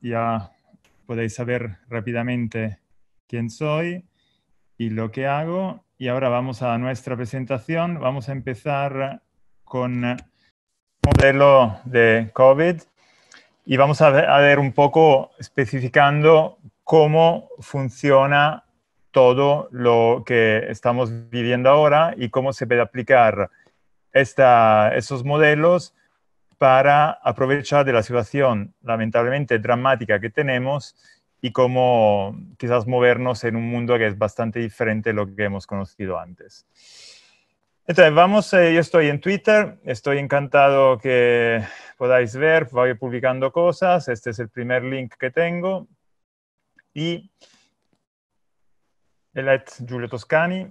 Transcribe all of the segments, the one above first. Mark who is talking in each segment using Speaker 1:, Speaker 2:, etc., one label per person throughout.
Speaker 1: ya podéis saber rápidamente quién soy y lo que hago. Y ahora vamos a nuestra presentación. Vamos a empezar con un modelo de COVID y vamos a ver, un poco especificando cómo funciona todo lo que estamos viviendo ahora y cómo se puede aplicar esos modelos para aprovechar de la situación lamentablemente dramática que tenemos y cómo quizás movernos en un mundo que es bastante diferente de lo que hemos conocido antes. Entonces, vamos, eh, yo estoy en Twitter, estoy encantado que podáis ver, voy publicando cosas, este es el primer link que tengo. Y el Giulio Toscani,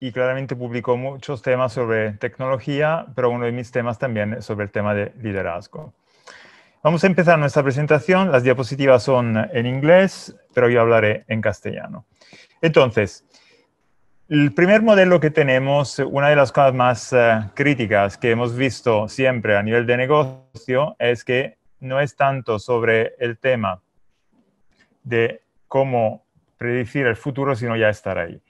Speaker 1: y claramente publicó muchos temas sobre tecnología, pero uno de mis temas también es sobre el tema de liderazgo. Vamos a empezar nuestra presentación. Las diapositivas son en inglés, pero yo hablaré en castellano. Entonces, el primer modelo que tenemos, una de las cosas más eh, críticas que hemos visto siempre a nivel de negocio, es que no es tanto sobre el tema de cómo predecir el futuro, sino ya estar ahí.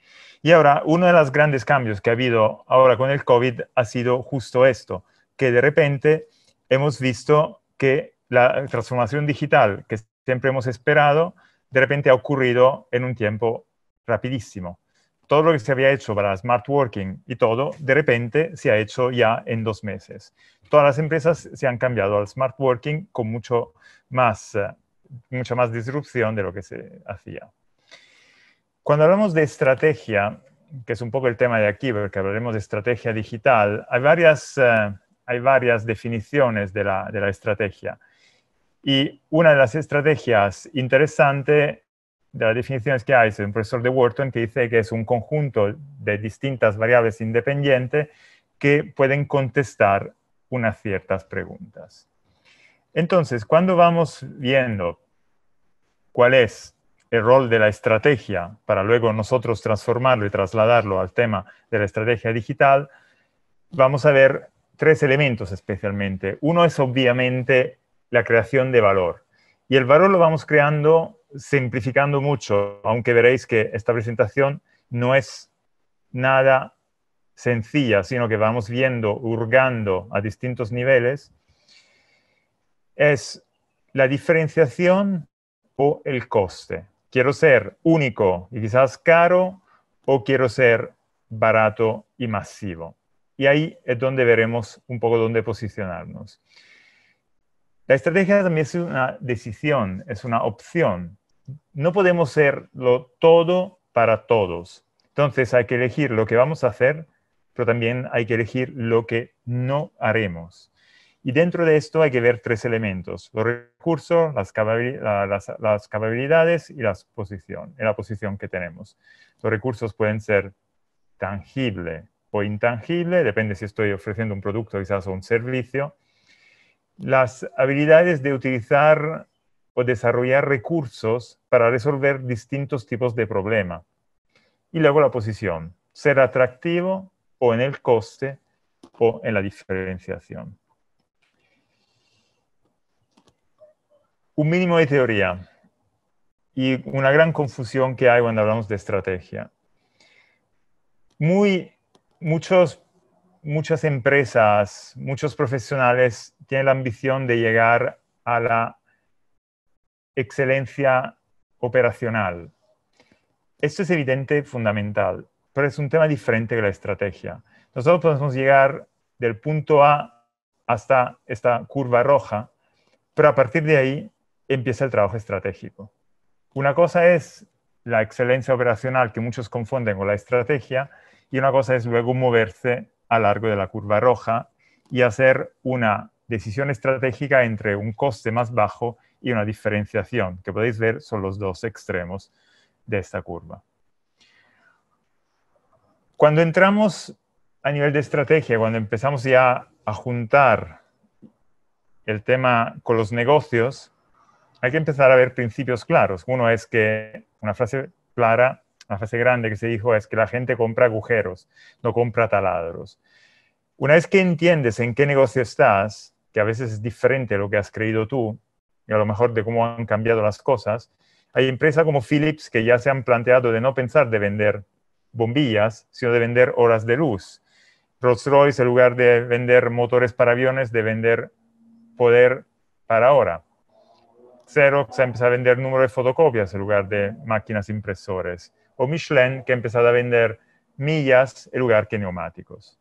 Speaker 1: Y ahora, uno de los grandes cambios que ha habido ahora con el COVID ha sido justo esto, que de repente hemos visto que la transformación digital que siempre hemos esperado, de repente ha ocurrido en un tiempo rapidísimo. Todo lo que se había hecho para el smart working y todo, de repente se ha hecho ya en dos meses. Todas las empresas se han cambiado al smart working con mucho eh, mucha más disrupción de lo que se hacía. Cuando hablamos de estrategia, que es un poco el tema de aquí, porque hablaremos de estrategia digital, hay varias, eh, hay varias definiciones de la, de la, estrategia. Y una de las estrategias interesantes de las definiciones que hay es un profesor de Wharton que dice que es un conjunto de distintas variables independientes que pueden contestar unas ciertas preguntas. Entonces, cuando vamos viendo cuál es el rol de la estrategia para luego nosotros transformarlo y trasladarlo al tema de la estrategia digital, vamos a ver tres elementos especialmente. Uno es obviamente la creación de valor. Y el valor lo vamos creando simplificando mucho, aunque veréis que esta presentación no es nada sencilla, sino que vamos viendo, hurgando a distintos niveles, es la diferenciación o el coste quiero ser único y quizás caro o quiero ser barato y masivo. Y ahí es donde veremos un poco dónde posicionarnos. La estrategia también es una decisión, es una opción. No podemos ser lo todo para todos. Entonces hay que elegir lo que vamos a hacer, pero también hay que elegir lo que no haremos. Y dentro de esto hay que ver tres elementos, los recursos, las, las, capacidades y las posición, la posición que tenemos. Los recursos pueden ser tangible o intangible, depende si estoy ofreciendo un producto quizás o un servicio. Las habilidades de utilizar o desarrollar recursos para resolver distintos tipos de problema. Y luego la posición, ser atractivo o en el coste o en la diferenciación. un mínimo de teoría y una gran confusión que hay cuando hablamos de estrategia. Muy, muchos, muchas empresas, muchos profesionales tienen la ambición de llegar a la excelencia operacional. Esto es evidente, fundamental, pero es un tema diferente que la estrategia. Nosotros podemos llegar del punto A hasta esta curva roja, pero a partir de ahí empieza el trabajo estratégico. Una cosa es la excelencia operacional que muchos confunden con la estrategia y una cosa es luego moverse a largo de la curva roja y hacer una decisión estratégica entre un coste más bajo y una diferenciación, que podéis ver son los dos extremos de esta curva. Cuando entramos a nivel de estrategia, cuando empezamos ya a juntar el tema con los negocios, hay que empezar a ver principios claros. Uno es que una frase clara, una frase grande que se dijo es que la gente compra agujeros, no compra taladros. Una vez que entiendes en qué negocio estás, que a veces es diferente lo que has creído tú, y a lo mejor de cómo han cambiado las cosas, hay empresas como Philips que ya se han planteado de no pensar de vender bombillas, sino de vender horas de luz. Rolls-Royce, en lugar de vender motores para aviones, de vender poder para ahora. Xerox ha empezado a vender número de fotocopias en lugar de máquinas impresores. O Michelin, que ha empezado a vender millas en lugar que neumáticos.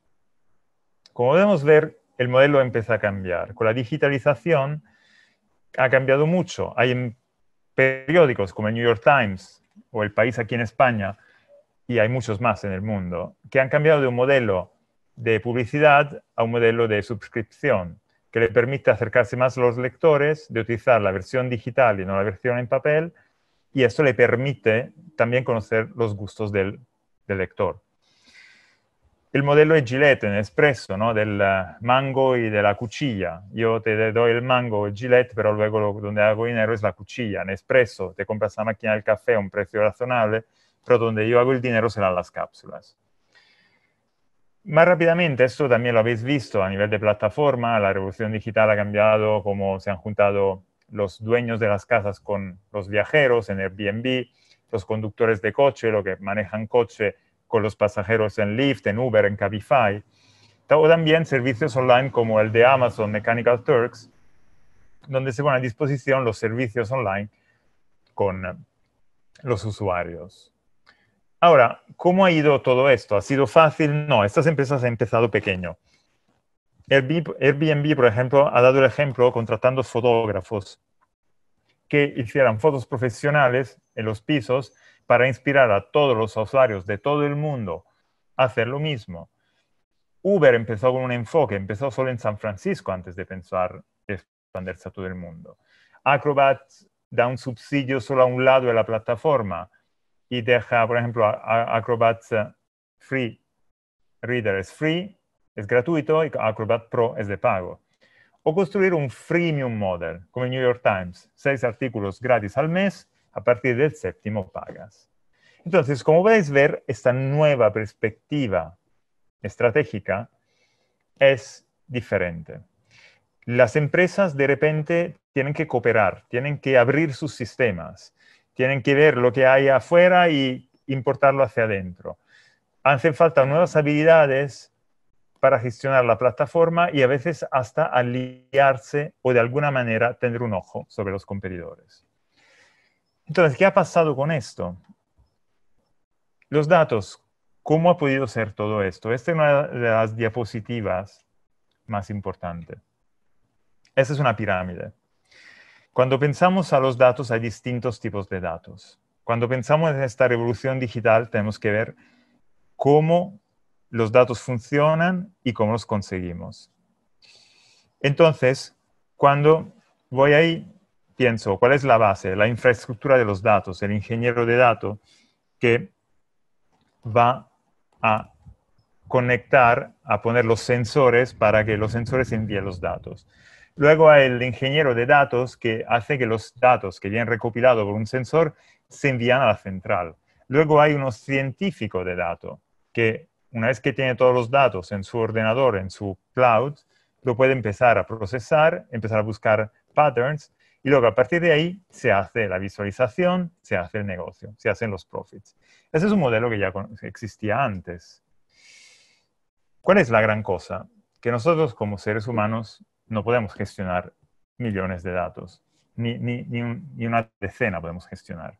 Speaker 1: Como podemos ver, el modelo empieza a cambiar. Con la digitalización ha cambiado mucho. Hay periódicos como el New York Times o El País aquí en España, y hay muchos más en el mundo, que han cambiado de un modelo de publicidad a un modelo de suscripción que le permite acercarse más a los lectores, de utilizar la versión digital y no la versión en papel, y eso le permite también conocer los gustos del, lector. El modelo es Gillette en ¿no? del eh, mango y de la cuchilla. Yo te doy el mango, Gillette, pero luego donde hago dinero es la cuchilla. En te compras la máquina del café a un precio razonable, pero donde yo hago el dinero serán las cápsulas. Más rápidamente, esto también lo habéis visto a nivel de plataforma, la revolución digital ha cambiado cómo se han juntado los dueños de las casas con los viajeros en Airbnb, los conductores de coche, los que manejan coche con los pasajeros en Lyft, en Uber, en Cabify, o también servicios online como el de Amazon Mechanical Turks, donde se ponen a disposición los servicios online con los usuarios. Ahora, ¿cómo ha ido todo esto? ¿Ha sido fácil? No, estas empresas han empezado pequeño. Airbnb, por ejemplo, ha dado el ejemplo contratando fotógrafos que hicieran fotos profesionales en los pisos para inspirar a todos los usuarios de todo el mundo a hacer lo mismo. Uber empezó con un enfoque, empezó solo en San Francisco antes de pensar expandirse a todo el mundo. Acrobat da un subsidio solo a un lado de la plataforma y deja, por ejemplo, Acrobat eh, Free Reader es free, es gratuito y Acrobat Pro es de pago. O construir un freemium model, como el New York Times, seis artículos gratis al mes, a partir del séptimo pagas. Entonces, como podéis ver, esta nueva perspectiva estratégica es diferente. Las empresas de repente tienen que cooperar, tienen que abrir sus sistemas, tienen que ver lo que hay afuera y importarlo hacia adentro. Hacen falta nuevas habilidades para gestionar la plataforma y a veces hasta aliarse o de alguna manera tener un ojo sobre los competidores. Entonces, ¿qué ha pasado con esto? Los datos, ¿cómo ha podido ser todo esto? Esta es una de las diapositivas más importantes. Esta es una pirámide. Cuando pensamos a los datos, hay distintos tipos de datos. Cuando pensamos en esta revolución digital, tenemos que ver cómo los datos funcionan y cómo los conseguimos. Entonces, cuando voy ahí, pienso, ¿cuál es la base? La infraestructura de los datos, el ingeniero de datos que va a conectar, a poner los sensores para que los sensores envíen los datos. Luego hay el ingeniero de datos que hace que los datos que vienen recopilados por un sensor se envían a la central. Luego hay unos científico de datos que una vez que tiene todos los datos en su ordenador, en su cloud, lo puede empezar a procesar, empezar a buscar patterns y luego a partir de ahí se hace la visualización, se hace el negocio, se hacen los profits. Ese es un modelo que ya existía antes. ¿Cuál es la gran cosa? Que nosotros como seres humanos no podemos gestionar millones de datos, ni, ni, ni, ni una decena podemos gestionar.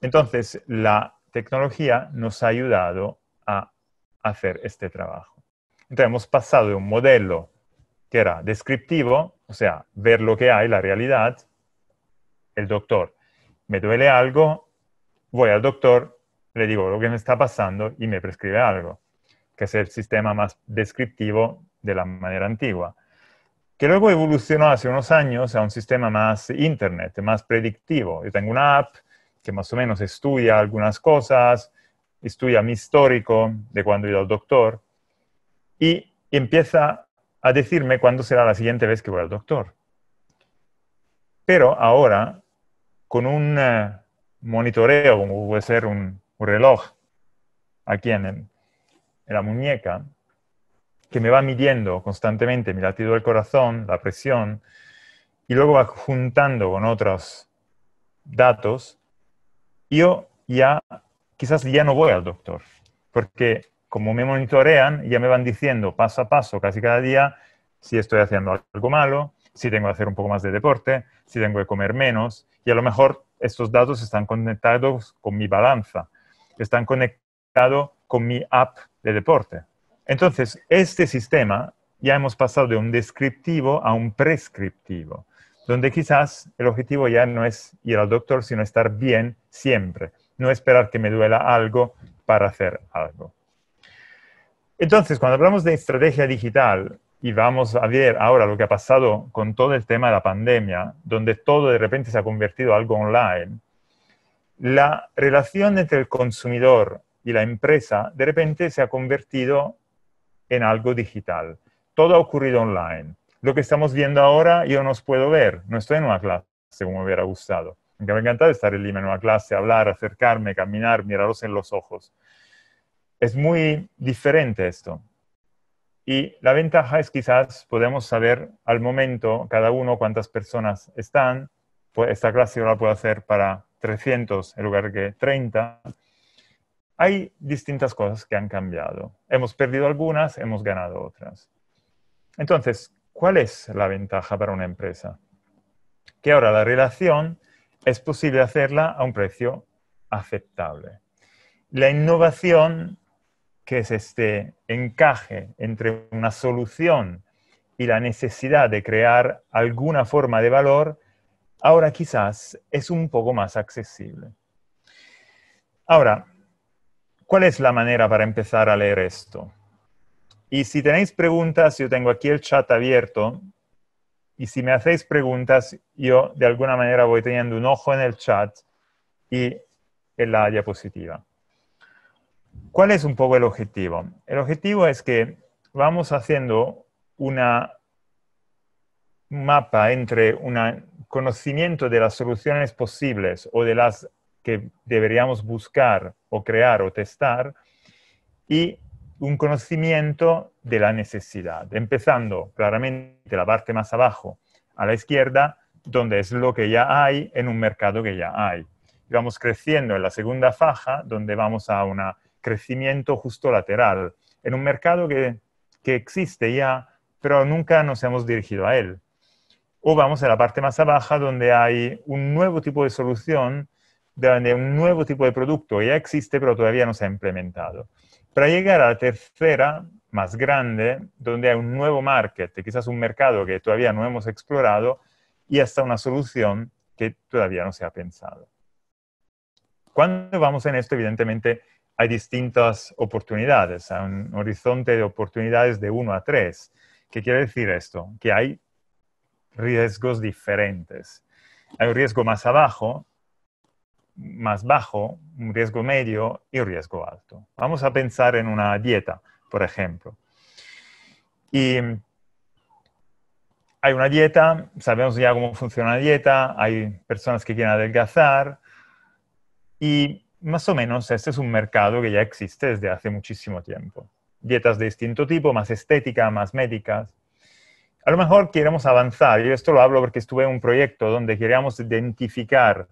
Speaker 1: Entonces, la tecnología nos ha ayudado a hacer este trabajo. Entonces, hemos pasado de un modelo que era descriptivo, o sea, ver lo que hay, la realidad, el doctor, me duele algo, voy al doctor, le digo lo que me está pasando y me prescribe algo, que es el sistema más descriptivo de la manera antigua que luego evolucionó hace unos años a un sistema más Internet, más predictivo. Yo tengo una app que más o menos estudia algunas cosas, estudia mi histórico de cuando he ido al doctor y empieza a decirme cuándo será la siguiente vez que voy al doctor. Pero ahora, con un eh, monitoreo, como puede ser un, reloj aquí en la muñeca, que me va midiendo constantemente mi latido del corazón, la presión, y luego va juntando con otros datos, yo ya quizás ya no voy al doctor, porque como me monitorean, ya me van diciendo paso a paso, casi cada día, si estoy haciendo algo malo, si tengo que hacer un poco más de deporte, si tengo que comer menos, y a lo mejor estos datos están conectados con mi balanza, están conectados con mi app de deporte, entonces, este sistema ya hemos pasado de un descriptivo a un prescriptivo, donde quizás el objetivo ya no es ir al doctor, sino estar bien siempre, no esperar que me duela algo para hacer algo. Entonces, cuando hablamos de estrategia digital, y vamos a ver ahora lo que ha pasado con todo el tema de la pandemia, donde todo de repente se ha convertido en algo online, la relación entre el consumidor y la empresa de repente se ha convertido en algo digital. Todo ha ocurrido online. Lo que estamos viendo ahora yo no os puedo ver, no estoy en una clase como me hubiera gustado. Aunque me encantaba estar en Lima en una clase, hablar, acercarme, caminar, miraros en los ojos. Es muy diferente esto. Y la ventaja es quizás podemos saber al momento cada uno cuántas personas están. Pues esta clase yo la puedo hacer para 300 en lugar de 30 hay distintas cosas que han cambiado. Hemos perdido algunas, hemos ganado otras. Entonces, ¿cuál es la ventaja para una empresa? Que ahora la relación es posible hacerla a un precio aceptable. La innovación, que es este encaje entre una solución y la necesidad de crear alguna forma de valor, ahora quizás es un poco más accesible. Ahora, ¿Cuál es la manera para empezar a leer esto? Y si tenéis preguntas, yo tengo aquí el chat abierto. Y si me hacéis preguntas, yo de alguna manera voy teniendo un ojo en el chat y en la diapositiva. ¿Cuál es un poco el objetivo? El objetivo es que vamos haciendo una mapa entre un conocimiento de las soluciones posibles o de las que deberíamos buscar o crear o testar y un conocimiento de la necesidad, empezando claramente la parte más abajo a la izquierda, donde es lo que ya hay en un mercado que ya hay. vamos creciendo en la segunda faja, donde vamos a un crecimiento justo lateral, en un mercado que, que existe ya, pero nunca nos hemos dirigido a él. O vamos a la parte más abajo, donde hay un nuevo tipo de solución de un nuevo tipo de producto. Ya existe, pero todavía no se ha implementado. Para llegar a la tercera, más grande, donde hay un nuevo market, quizás un mercado que todavía no hemos explorado y hasta una solución que todavía no se ha pensado. Cuando vamos en esto, evidentemente, hay distintas oportunidades, hay un horizonte de oportunidades de 1 a 3. ¿Qué quiere decir esto? Que hay riesgos diferentes. Hay un riesgo más abajo, más bajo, un riesgo medio y un riesgo alto. Vamos a pensar en una dieta, por ejemplo. Y hay una dieta, sabemos ya cómo funciona la dieta, hay personas que quieren adelgazar y más o menos este es un mercado que ya existe desde hace muchísimo tiempo. Dietas de distinto tipo, más estética, más médicas. A lo mejor queremos avanzar, Yo esto lo hablo porque estuve en un proyecto donde queríamos identificar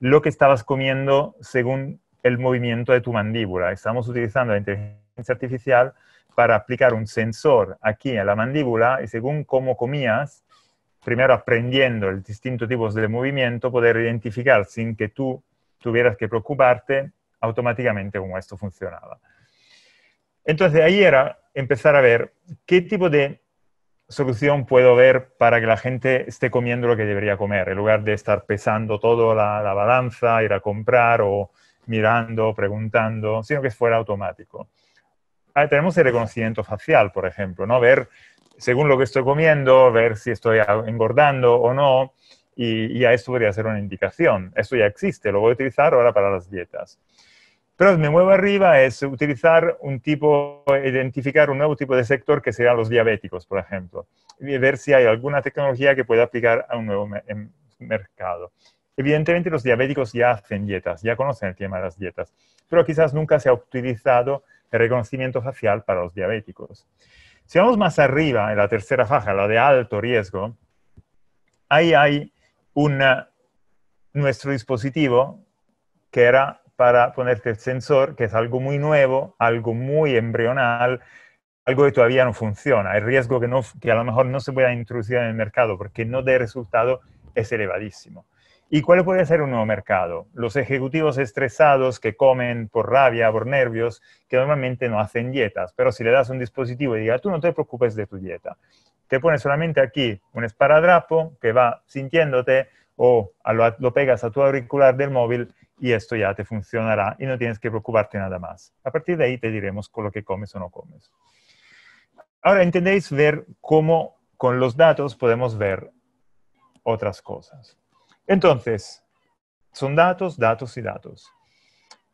Speaker 1: lo que estabas comiendo según el movimiento de tu mandíbula. Estamos utilizando la inteligencia artificial para aplicar un sensor aquí a la mandíbula y según cómo comías, primero aprendiendo el distintos tipos de movimiento, poder identificar sin que tú tuvieras que preocuparte automáticamente cómo esto funcionaba. Entonces ahí era empezar a ver qué tipo de solución puedo ver para que la gente esté comiendo lo que debería comer, en lugar de estar pesando todo la, balanza, ir a comprar o mirando, preguntando, sino que fuera automático. Ah, tenemos el reconocimiento facial, por ejemplo, ¿no? Ver, según lo que estoy comiendo, ver si estoy engordando o no, y, y a esto podría ser una indicación. Esto ya existe, lo voy a utilizar ahora para las dietas. Pero me muevo arriba es utilizar un tipo, identificar un nuevo tipo de sector que serán los diabéticos, por ejemplo, y ver si hay alguna tecnología que pueda aplicar a un nuevo em, mercado. Evidentemente los diabéticos ya hacen dietas, ya conocen el tema de las dietas, pero quizás nunca se ha utilizado el reconocimiento facial para los diabéticos. Si vamos más arriba, en la tercera faja, la de alto riesgo, ahí hay nuestro dispositivo que era para ponerte el sensor, que es algo muy nuevo, algo muy embrional, algo que todavía no funciona. El riesgo que, que a lo mejor no se pueda introducir en el mercado porque no dé resultado es elevadísimo. ¿Y cuál puede ser un nuevo mercado? Los ejecutivos estresados que comen por rabia, por nervios, que normalmente no hacen dietas, pero si le das un dispositivo y diga, tú no te preocupes de tu dieta, te pones solamente aquí un esparadrapo que va sintiéndote, o lo, pegas a tu auricular del móvil y esto ya te funcionará y no tienes que preocuparte nada más. A partir de ahí te diremos con lo que comes o no comes. Ahora entendéis ver cómo con los datos podemos ver otras cosas. Entonces, son datos, datos y datos.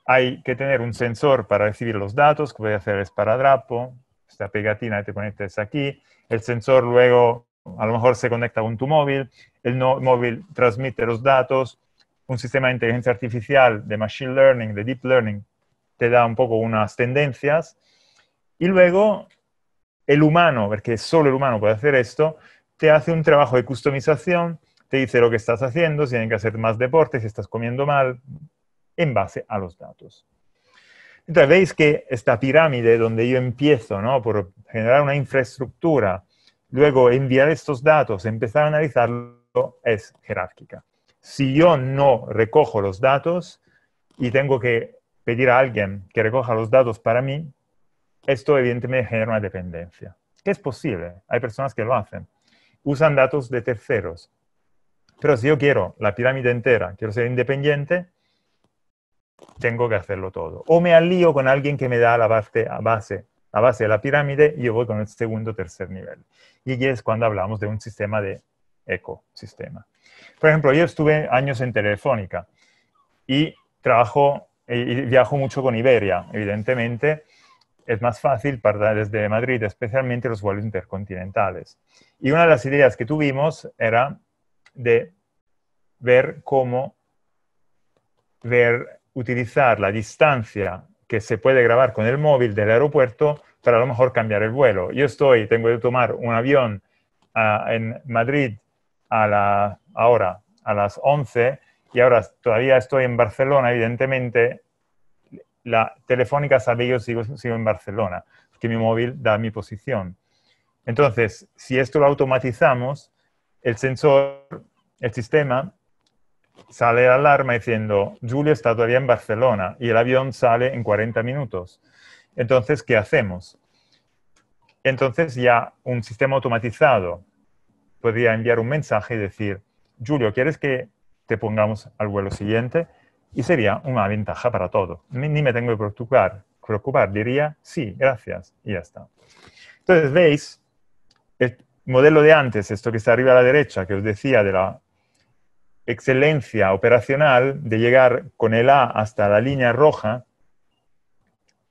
Speaker 1: Hay que tener un sensor para recibir los datos, que voy a hacer es para drapo. esta pegatina que te pones aquí. El sensor luego a lo mejor se conecta con tu móvil, el móvil transmite los datos, un sistema de inteligencia artificial, de machine learning, de deep learning, te da un poco unas tendencias. Y luego el humano, porque solo el humano puede hacer esto, te hace un trabajo de customización, te dice lo que estás haciendo, si tienes que hacer más deportes, si estás comiendo mal, en base a los datos. Entonces veis que esta pirámide donde yo empiezo, ¿no? Por generar una infraestructura luego enviar estos datos, empezar a analizarlo, es jerárquica. Si yo no recojo los datos y tengo que pedir a alguien que recoja los datos para mí, esto evidentemente genera una dependencia, ¿Qué es posible, hay personas que lo hacen. Usan datos de terceros. Pero si yo quiero la pirámide entera, quiero ser independiente, tengo que hacerlo todo. O me alío con alguien que me da la base, base la base de la pirámide y voy con el segundo, tercer nivel. Y es cuando hablamos de un sistema de ecosistema. Por ejemplo, yo estuve años en Telefónica y trabajo y viajo mucho con Iberia, evidentemente. Es más fácil para desde Madrid, especialmente los vuelos intercontinentales. Y una de las ideas que tuvimos era de ver cómo ver, utilizar la distancia que se puede grabar con el móvil del aeropuerto para a lo mejor cambiar el vuelo. Yo estoy, tengo que tomar un avión ah, en Madrid a la, ahora a las 11 y ahora todavía estoy en Barcelona, evidentemente la telefónica sabe que yo sigo, sigo en Barcelona, que mi móvil da mi posición. Entonces, si esto lo automatizamos, el sensor, el sistema sale la alarma diciendo, Julio está todavía en Barcelona y el avión sale en 40 minutos. Entonces, ¿qué hacemos? Entonces ya un sistema automatizado podría enviar un mensaje y decir, Julio, ¿quieres que te pongamos al vuelo siguiente? Y sería una ventaja para todo. Ni me tengo que preocupar. preocupar. Diría, sí, gracias, y ya está. Entonces, veis, el modelo de antes, esto que está arriba a la derecha, que os decía de la excelencia operacional de llegar con el A hasta la línea roja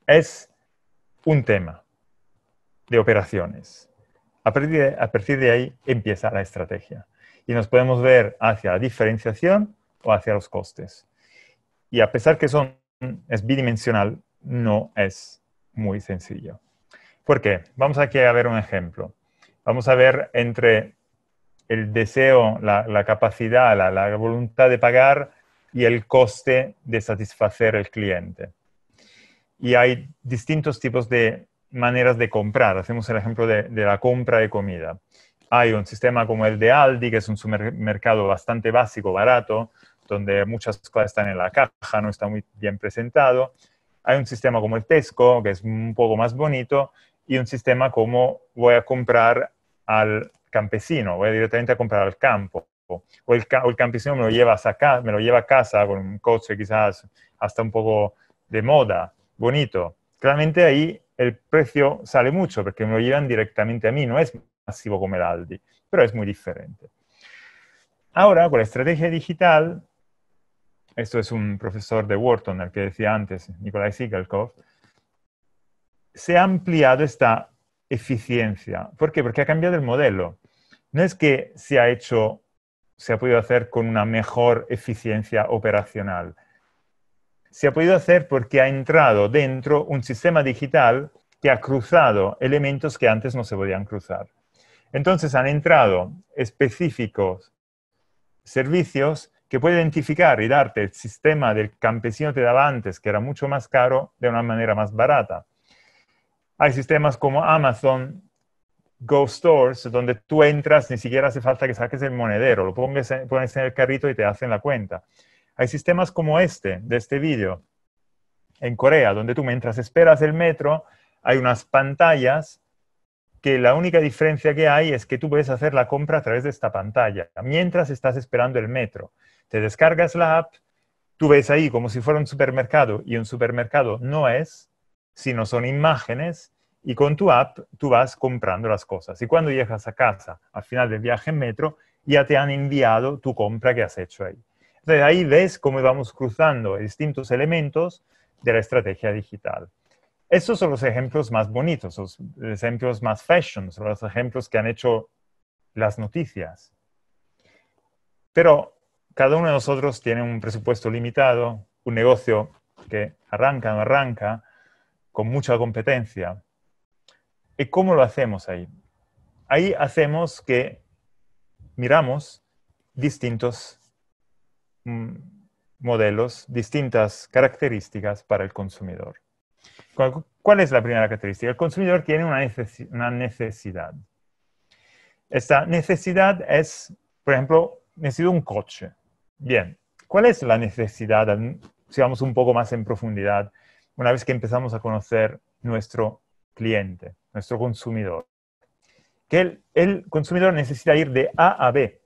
Speaker 1: es un tema de operaciones. A partir de, ahí empieza la estrategia y nos podemos ver hacia la diferenciación o hacia los costes. Y a pesar que son, es bidimensional, no es muy sencillo. ¿Por qué? Vamos aquí a ver un ejemplo. Vamos a ver entre el deseo, la, capacidad, la, voluntad de pagar y el coste de satisfacer al cliente. Y hay distintos tipos de maneras de comprar. Hacemos el ejemplo de, de la compra de comida. Hay un sistema como el de Aldi, que es un supermercado bastante básico, barato, donde muchas cosas están en la caja, no está muy bien presentado. Hay un sistema como el Tesco, que es un poco más bonito, y un sistema como voy a comprar al campesino, voy directamente a comprar al campo. O el, campesino me lo, lleva a casa, me lo lleva a casa con un coche quizás hasta un poco de moda, bonito. Claramente ahí el precio sale mucho porque me lo llevan directamente a mí, no es masivo como el Aldi, pero es muy diferente. Ahora, con la estrategia digital, esto es un profesor de Wharton, el que decía antes, Nikolai Sigalkov, se ha ampliado esta eficiencia. ¿Por qué? Porque ha cambiado el modelo. No es que se ha hecho, se ha podido hacer con una mejor eficiencia operacional. Se ha podido hacer porque ha entrado dentro un sistema digital que ha cruzado elementos que antes no se podían cruzar. Entonces han entrado específicos servicios que puede identificar y darte el sistema del campesino que te daba antes, que era mucho más caro, de una manera más barata. Hay sistemas como Amazon Go Stores, donde tú entras, ni siquiera hace falta que saques el monedero, lo pones en el carrito y te hacen la cuenta. Hay sistemas como este, de este vídeo, en Corea, donde tú mientras esperas el metro, hay unas pantallas que la única diferencia que hay es que tú puedes hacer la compra a través de esta pantalla, mientras estás esperando el metro. Te descargas la app, tú ves ahí como si fuera un supermercado y un supermercado no es, si no son imágenes y con tu app tú vas comprando las cosas. Y cuando llegas a casa, al final del viaje en metro, ya te han enviado tu compra que has hecho ahí. Entonces ahí ves cómo vamos cruzando distintos elementos de la estrategia digital. Estos son los ejemplos más bonitos, los ejemplos más fashion, son los ejemplos que han hecho las noticias. Pero cada uno de nosotros tiene un presupuesto limitado, un negocio que arranca, no arranca, con mucha competencia. ¿Y cómo lo hacemos ahí? Ahí hacemos que miramos distintos mm, modelos, distintas características para el consumidor. ¿Cuál es la primera característica? El consumidor tiene una, necesidad. Esta necesidad es, por ejemplo, necesito un coche. Bien, ¿cuál es la necesidad, si vamos un poco más en profundidad, una vez que empezamos a conocer nuestro cliente, nuestro consumidor. Que el, el consumidor necesita ir de A a B.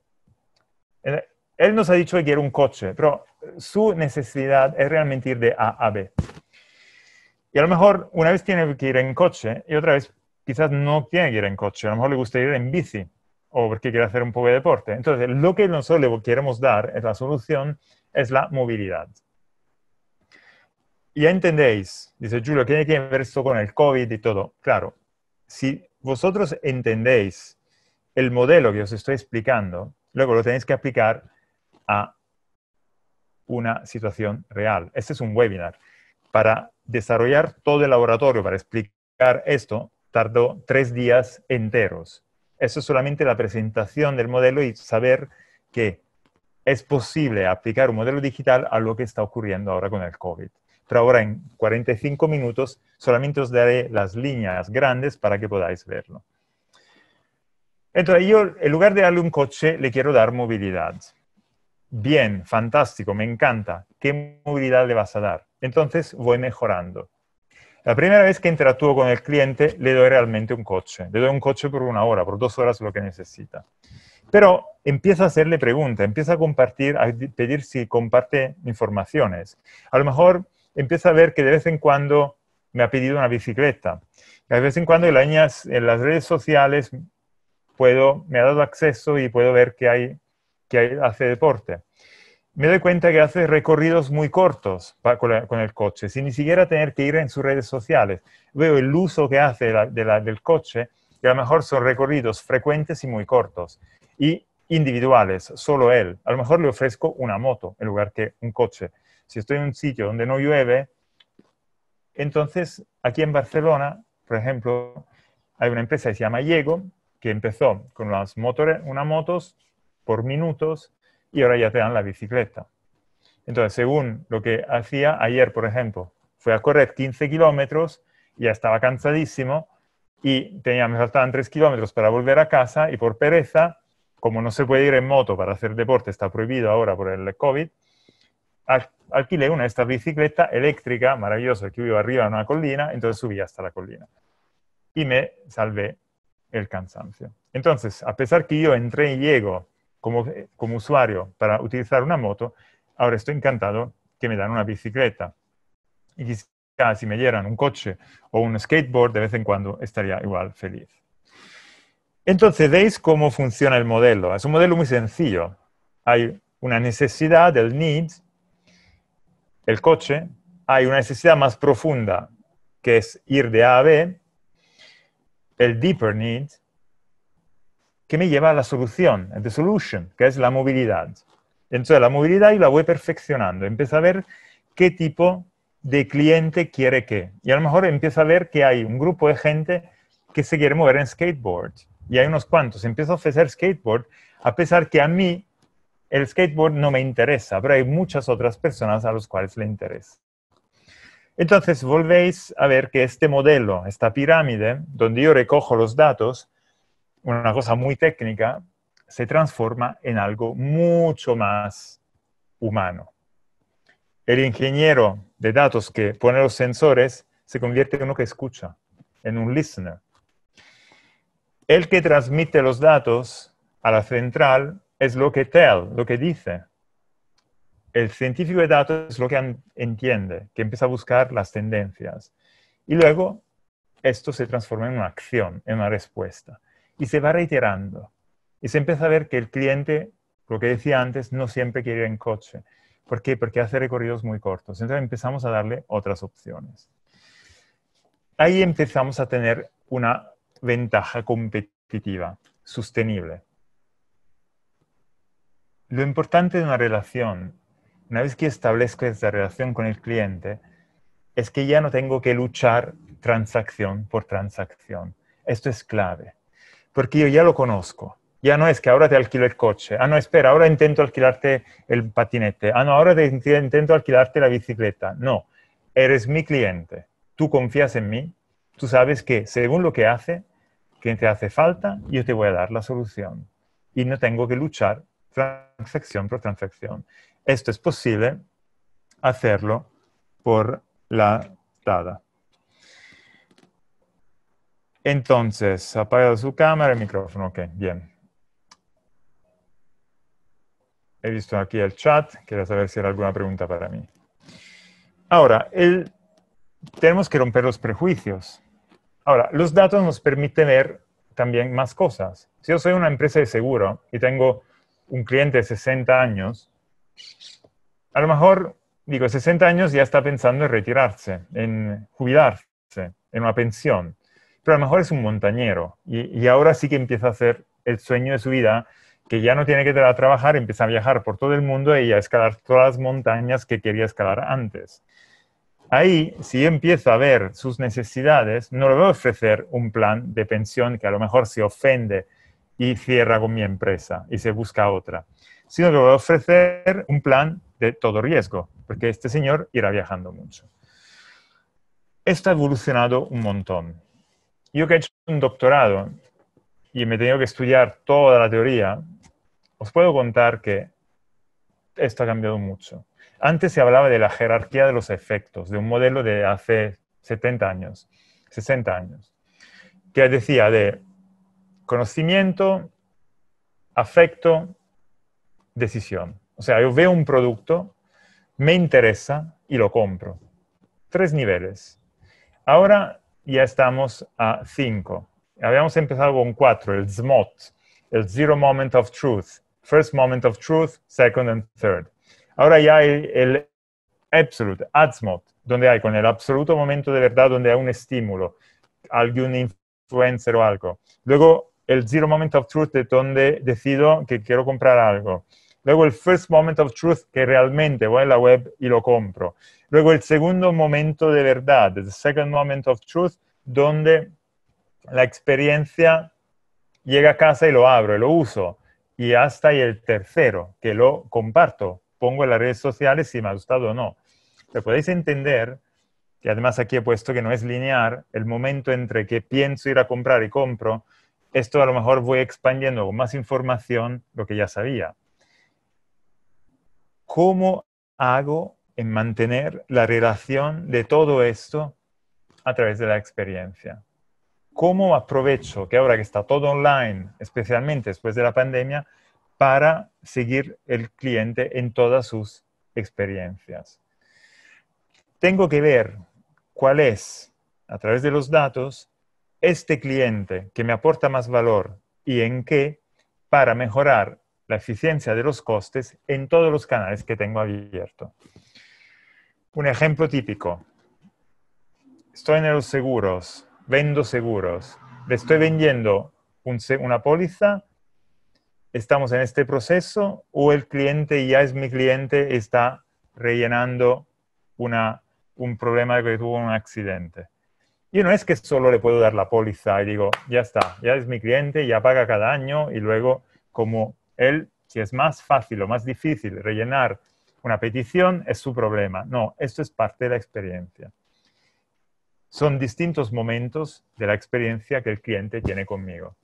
Speaker 1: Él nos ha dicho que quiere un coche, pero su necesidad es realmente ir de A a B. Y a lo mejor una vez tiene que ir en coche y otra vez quizás no tiene que ir en coche, a lo mejor le gusta ir en bici o porque quiere hacer un poco de deporte. Entonces, lo que nosotros le queremos dar, es la solución, es la movilidad. Ya entendéis, dice Julio, tiene que ver esto con el COVID y todo. Claro, si vosotros entendéis el modelo que os estoy explicando, luego lo tenéis que aplicar a una situación real. Este es un webinar. Para desarrollar todo el laboratorio, para explicar esto, tardó tres días enteros. Eso es solamente la presentación del modelo y saber que es posible aplicar un modelo digital a lo que está ocurriendo ahora con el COVID pero ahora en 45 minutos solamente os daré las líneas grandes para que podáis verlo. Entonces, yo en lugar de darle un coche, le quiero dar movilidad. Bien, fantástico, me encanta. ¿Qué movilidad le vas a dar? Entonces, voy mejorando. La primera vez que interactúo con el cliente, le doy realmente un coche. Le doy un coche por una hora, por dos horas, lo que necesita. Pero empieza a hacerle preguntas, empieza a compartir, a pedir si comparte informaciones. A lo mejor empiezo a ver que de vez en cuando me ha pedido una bicicleta. de vez en cuando en las, en las redes sociales puedo, me ha dado acceso y puedo ver que, hay, que hace deporte. Me doy cuenta que hace recorridos muy cortos con, el coche, sin ni siquiera tener que ir en sus redes sociales. Veo el uso que hace del coche, que a lo mejor son recorridos frecuentes y muy cortos. Y individuales, solo él. A lo mejor le ofrezco una moto en lugar que un coche si estoy en un sitio donde no llueve, entonces aquí en Barcelona, por ejemplo, hay una empresa que se llama Diego, que empezó con las motores, unas motos por minutos y ahora ya te dan la bicicleta. Entonces, según lo que hacía ayer, por ejemplo, fue a correr 15 kilómetros, ya estaba cansadísimo y tenía, me faltaban 3 kilómetros para volver a casa y por pereza, como no se puede ir en moto para hacer deporte, está prohibido ahora por el COVID, alquilé una de estas bicicletas eléctrica, maravilloso, que iba arriba en una colina, entonces subí hasta la colina. Y me salvé el cansancio. Entonces, a pesar que yo entré y llego como, eh, como usuario para utilizar una moto, ahora estoy encantado que me dan una bicicleta. Y quizás si me dieran un coche o un skateboard, de vez en cuando estaría igual feliz. Entonces, veis cómo funciona el modelo. Es un modelo muy sencillo. Hay una necesidad, del need, el coche, hay una necesidad más profunda que es ir de A a B, el deeper need, que me lleva a la solución, the solution, que es la movilidad. Entonces la movilidad y la voy perfeccionando, empiezo a ver qué tipo de cliente quiere qué. Y a lo mejor empiezo a ver que hay un grupo de gente que se quiere mover en skateboard. Y hay unos cuantos. Empiezo a ofrecer skateboard, a pesar que a mí el skateboard no me interesa, pero hay muchas otras personas a las cuales le interesa. Entonces volvéis a ver que este modelo, esta pirámide, donde yo recojo los datos, una cosa muy técnica, se transforma en algo mucho más humano. El ingeniero de datos que pone los sensores se convierte en uno que escucha, en un listener. El que transmite los datos a la central es lo que tell, lo que dice. El científico de datos es lo que entiende, que empieza a buscar las tendencias. Y luego esto se transforma en una acción, en una respuesta. Y se va reiterando. Y se empieza a ver que el cliente, lo que decía antes, no siempre quiere ir en coche. ¿Por qué? Porque hace recorridos muy cortos. Entonces empezamos a darle otras opciones. Ahí empezamos a tener una ventaja competitiva, sostenible lo importante de una relación, una vez que establezco esa relación con el cliente, es que ya no tengo que luchar transacción por transacción. Esto es clave, porque yo ya lo conozco. Ya no es que ahora te alquilo el coche. Ah, no, espera, ahora intento alquilarte el patinete. Ah, no, ahora intento alquilarte la bicicleta. No, eres mi cliente. Tú confías en mí. Tú sabes que según lo que hace, que te hace falta, yo te voy a dar la solución. Y no tengo que luchar transacción por transacción. Esto es posible hacerlo por la dada. Entonces, apagado su cámara y micrófono. Ok, bien. He visto aquí el chat. quiero saber si era alguna pregunta para mí. Ahora, el, tenemos que romper los prejuicios. Ahora, los datos nos permiten ver también más cosas. Si yo soy una empresa de seguro y tengo un cliente de 60 años, a lo mejor, digo, 60 años ya está pensando en retirarse, en jubilarse, en una pensión, pero a lo mejor es un montañero y, ahora sí que empieza a hacer el sueño de su vida, que ya no tiene que trabajar, empieza a viajar por todo el mundo y a escalar todas las montañas que quería escalar antes. Ahí, si empieza a ver sus necesidades, no le va a ofrecer un plan de pensión que a lo mejor se ofende y cierra con mi empresa y se busca otra, sino que voy a ofrecer un plan de todo riesgo, porque este señor irá viajando mucho. Esto ha evolucionado un montón. Yo que he hecho un doctorado y me he tenido que estudiar toda la teoría, os puedo contar que esto ha cambiado mucho. Antes se hablaba de la jerarquía de los efectos, de un modelo de hace 70 años, 60 años, que decía de conocimiento, afecto, decisión. O sea, yo veo un producto, me interesa y lo compro. Tres niveles. Ahora ya estamos a cinco. Habíamos empezado con cuatro, el ZMOT, el Zero Moment of Truth, First Moment of Truth, Second and Third. Ahora ya hay el Absolute, ADSMOT, donde hay con el absoluto momento de verdad, donde hay un estímulo, algún influencer o algo. Luego el Zero Moment of Truth de donde decido que quiero comprar algo. Luego el First Moment of Truth, que realmente voy a la web y lo compro. Luego el segundo momento de verdad, the Second Moment of Truth, donde la experiencia llega a casa y lo abro y lo uso. Y hasta el tercero, que lo comparto, pongo en las redes sociales si me ha gustado o no. Pero podéis entender que además aquí he puesto que no es lineal el momento entre que pienso ir a comprar y compro, esto a lo mejor voy expandiendo con más información lo que ya sabía. ¿Cómo hago en mantener la relación de todo esto a través de la experiencia? ¿Cómo aprovecho que ahora que está todo online, especialmente después de la pandemia, para seguir el cliente en todas sus experiencias? Tengo que ver cuál es, a través de los datos, este cliente que me aporta más valor y en qué para mejorar la eficiencia de los costes en todos los canales que tengo abierto. Un ejemplo típico. Estoy en los seguros, vendo seguros, le estoy vendiendo una póliza, estamos en este proceso o el cliente ya es mi cliente, está rellenando un problema que tuvo un accidente y no es que solo le puedo dar la póliza y digo, ya está, ya es mi cliente, ya paga cada año y luego como él, si es más fácil o más difícil rellenar una petición, es su problema. No, esto es parte de la experiencia. Son distintos momentos de la experiencia que el cliente tiene conmigo.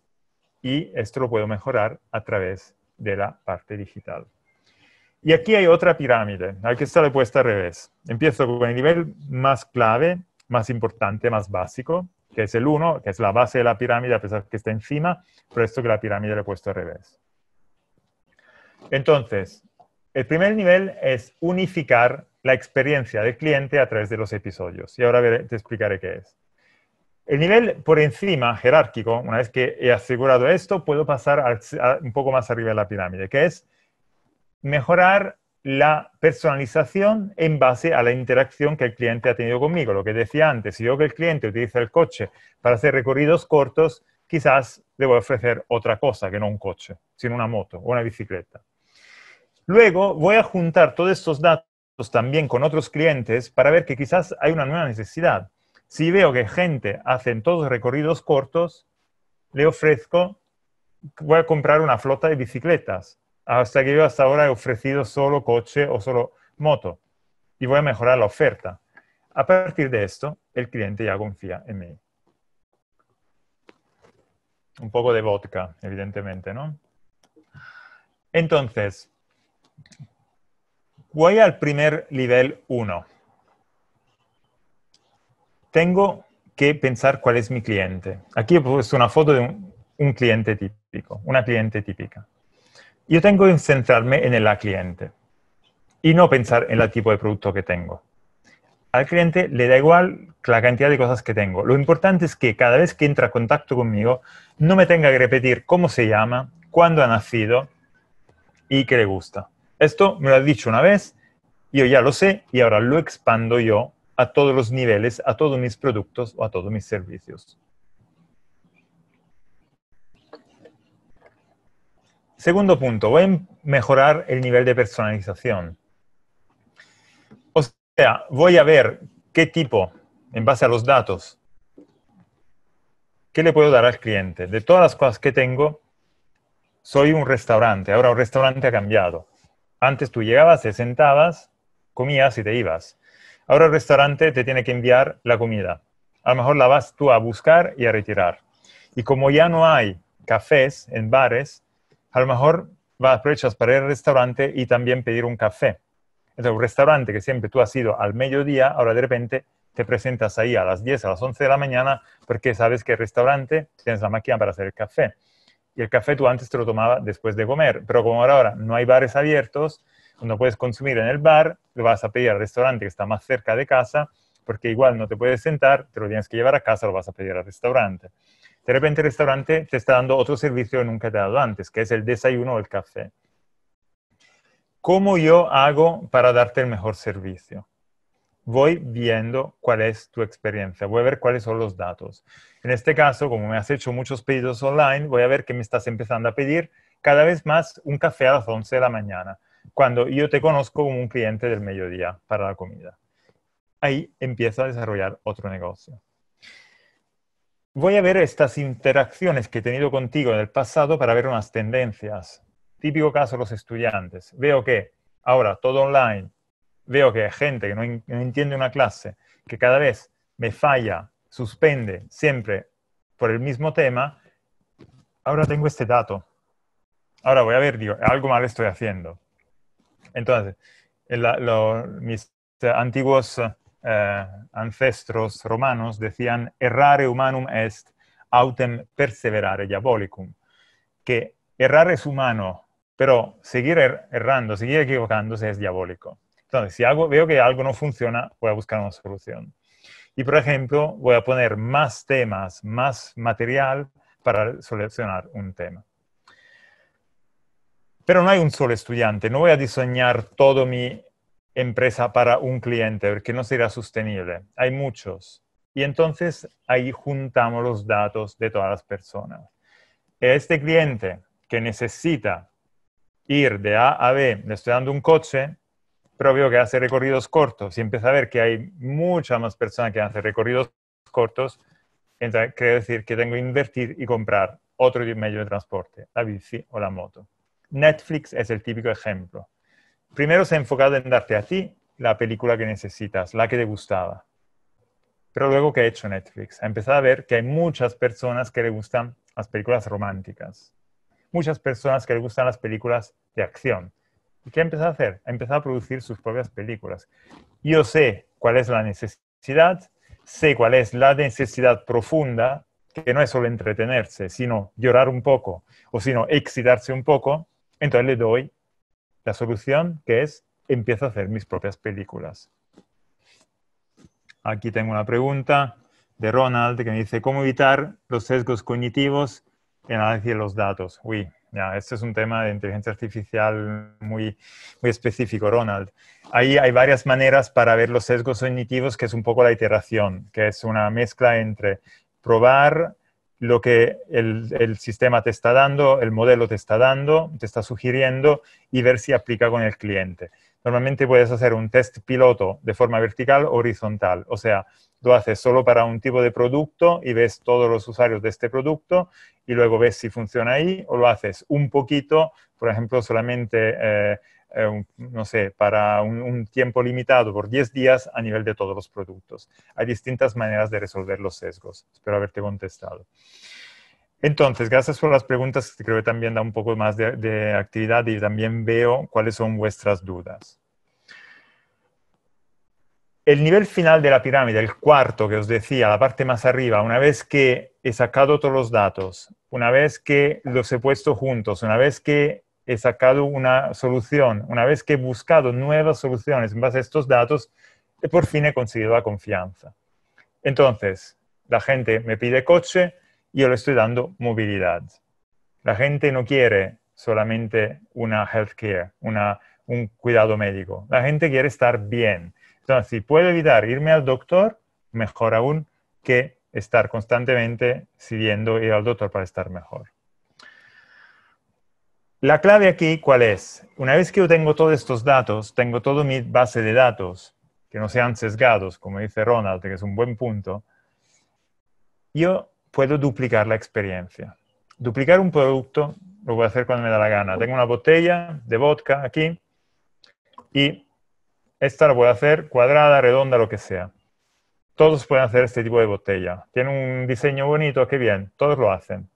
Speaker 1: Y esto lo puedo mejorar a través de la parte digital. Y aquí hay otra pirámide, aquí está la puesta al revés. Empiezo con el nivel más clave, más importante, más básico, que es el 1, que es la base de la pirámide, a pesar que está encima, pero esto que la pirámide le he puesto al revés. Entonces, el primer nivel es unificar la experiencia del cliente a través de los episodios. Y ahora te explicaré qué es. El nivel por encima, jerárquico, una vez que he asegurado esto, puedo pasar un poco más arriba de la pirámide, que es mejorar la personalización en base a la interacción que el cliente ha tenido conmigo. Lo que decía antes, si veo que el cliente utiliza el coche para hacer recorridos cortos, quizás le voy a ofrecer otra cosa que no un coche, sino una moto o una bicicleta. Luego voy a juntar todos estos datos también con otros clientes para ver que quizás hay una nueva necesidad. Si veo que gente hace todos recorridos cortos, le ofrezco, voy a comprar una flota de bicicletas hasta que yo hasta ahora he ofrecido solo coche o solo moto y voy a mejorar la oferta. A partir de esto, el cliente ya confía en mí. Un poco de vodka, evidentemente, ¿no? Entonces, voy al primer nivel 1. Tengo que pensar cuál es mi cliente. Aquí he puesto una foto de un cliente típico, una cliente típica yo tengo que centrarme en el cliente y no pensar en el tipo de producto que tengo. Al cliente le da igual la cantidad de cosas que tengo. Lo importante es que cada vez que entra en contacto conmigo, no me tenga que repetir cómo se llama, cuándo ha nacido y qué le gusta. Esto me lo ha dicho una vez, yo ya lo sé y ahora lo expando yo a todos los niveles, a todos mis productos o a todos mis servicios. Segundo punto, voy a mejorar el nivel de personalización. O sea, voy a ver qué tipo, en base a los datos, qué le puedo dar al cliente. De todas las cosas que tengo, soy un restaurante. Ahora un restaurante ha cambiado. Antes tú llegabas, te sentabas, comías y te ibas. Ahora el restaurante te tiene que enviar la comida. A lo mejor la vas tú a buscar y a retirar. Y como ya no hay cafés en bares, a lo mejor aprovechas para ir al restaurante y también pedir un café. Entonces, un restaurante que siempre tú has ido al mediodía, ahora de repente te presentas ahí a las 10, a las 11 de la mañana, porque sabes que el restaurante tienes la máquina para hacer el café. Y el café tú antes te lo tomabas después de comer, pero como ahora, ahora no hay bares abiertos, no puedes consumir en el bar, lo vas a pedir al restaurante que está más cerca de casa, porque igual no te puedes sentar, te lo tienes que llevar a casa, lo vas a pedir al restaurante de repente el restaurante te está dando otro servicio que nunca te ha dado antes, que es el desayuno o el café. ¿Cómo yo hago para darte el mejor servicio? Voy viendo cuál es tu experiencia, voy a ver cuáles son los datos. En este caso, como me has hecho muchos pedidos online, voy a ver que me estás empezando a pedir cada vez más un café a las 11 de la mañana, cuando yo te conozco como un cliente del mediodía para la comida. Ahí empiezo a desarrollar otro negocio. Voy a ver estas interacciones que he tenido contigo en el pasado para ver unas tendencias. Típico caso los estudiantes. Veo que ahora todo online, veo que hay gente que no, entiende una clase, que cada vez me falla, suspende siempre por el mismo tema, ahora tengo este dato. Ahora voy a ver, digo, algo mal estoy haciendo. Entonces, la, mis antiguos eh, ancestros romanos decían errare humanum est, autem perseverare diabolicum, que errar es humano, pero seguir er-, errando, seguir equivocándose es diabólico. Entonces, si veo que algo no funciona, voy a buscar una solución. Y, por ejemplo, voy a poner más temas, más material para solucionar un tema. Pero no hay un solo estudiante, no voy a diseñar todo mi empresa para un cliente, porque no será sostenible. Hay muchos. Y entonces ahí juntamos los datos de todas las personas. Este cliente que necesita ir de A a B, le estoy dando un coche, pero veo que hace recorridos cortos y empieza a ver que hay muchas más personas que hacen recorridos cortos, entonces quiere decir que tengo que invertir y comprar otro medio de transporte, la bici o la moto. Netflix es el típico ejemplo primero se ha enfocado en darte a ti la película que necesitas, la que te gustaba. Pero luego, que ha hecho Netflix? Ha empezado a ver que hay muchas personas que le gustan las películas románticas, muchas personas que le gustan las películas de acción. ¿Y qué ha empezado a hacer? Ha empezado a producir sus propias películas. Yo sé cuál es la necesidad, sé cuál es la necesidad profunda, que no es solo entretenerse, sino llorar un poco, o sino excitarse un poco, entonces le doy la solución que es empiezo a hacer mis propias películas. Aquí tengo una pregunta de Ronald que me dice, ¿cómo evitar los sesgos cognitivos en la análisis de los datos? Uy, ya, este es un tema de inteligencia artificial muy, muy específico, Ronald. Ahí hay varias maneras para ver los sesgos cognitivos, que es un poco la iteración, que es una mezcla entre probar, lo que el, sistema te está dando, el modelo te está dando, te está sugiriendo y ver si aplica con el cliente. Normalmente puedes hacer un test piloto de forma vertical o horizontal, o sea, lo haces solo para un tipo de producto y ves todos los usuarios de este producto y luego ves si funciona ahí o lo haces un poquito, por ejemplo, solamente eh, eh, no sé, para un, tiempo limitado por 10 días a nivel de todos los productos. Hay distintas maneras de resolver los sesgos. Espero haberte contestado. Entonces, gracias por las preguntas. Creo que también da un poco más de, de actividad y también veo cuáles son vuestras dudas. El nivel final de la pirámide, el cuarto que os decía, la parte más arriba, una vez que he sacado todos los datos, una vez que los he puesto juntos, una vez que he sacado una solución. Una vez que he buscado nuevas soluciones en base a estos datos, eh, por fin he conseguido la confianza. Entonces, la gente me pide coche, y yo le estoy dando movilidad. La gente no quiere solamente una healthcare, una, un cuidado médico. La gente quiere estar bien. Entonces, si puedo evitar irme al doctor, mejor aún que estar constantemente siguiendo ir al doctor para estar mejor. La clave aquí, ¿cuál es? Una vez que yo tengo todos estos datos, tengo toda mi base de datos, que no sean sesgados, como dice Ronald, que es un buen punto, yo puedo duplicar la experiencia. Duplicar un producto lo voy a hacer cuando me da la gana. Tengo una botella de vodka aquí y esta la voy a hacer cuadrada, redonda, lo que sea. Todos pueden hacer este tipo de botella. Tiene un diseño bonito, qué bien, todos lo hacen.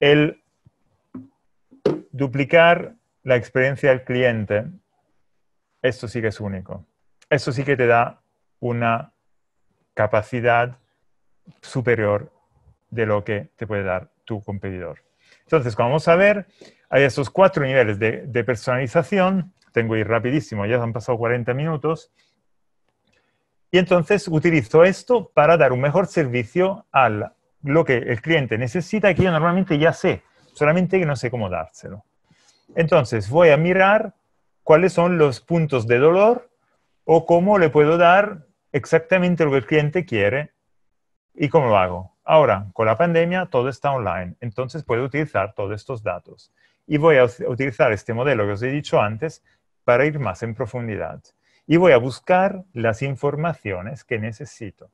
Speaker 1: El duplicar la experiencia del cliente, esto sí que es único. Esto sí que te da una capacidad superior de lo que te puede dar tu competidor. Entonces, como vamos a ver, hay estos cuatro niveles de, personalización. Tengo que ir rapidísimo, ya han pasado 40 minutos. Y entonces utilizo esto para dar un mejor servicio a lo que el cliente necesita, que yo normalmente ya sé solamente que no sé cómo dárselo. Entonces, voy a mirar cuáles son los puntos de dolor o cómo le puedo dar exactamente lo que el cliente quiere y cómo lo hago. Ahora, con la pandemia todo está online, entonces puedo utilizar todos estos datos. Y voy a utilizar este modelo que os he dicho antes para ir más en profundidad. Y voy a buscar las informaciones que necesito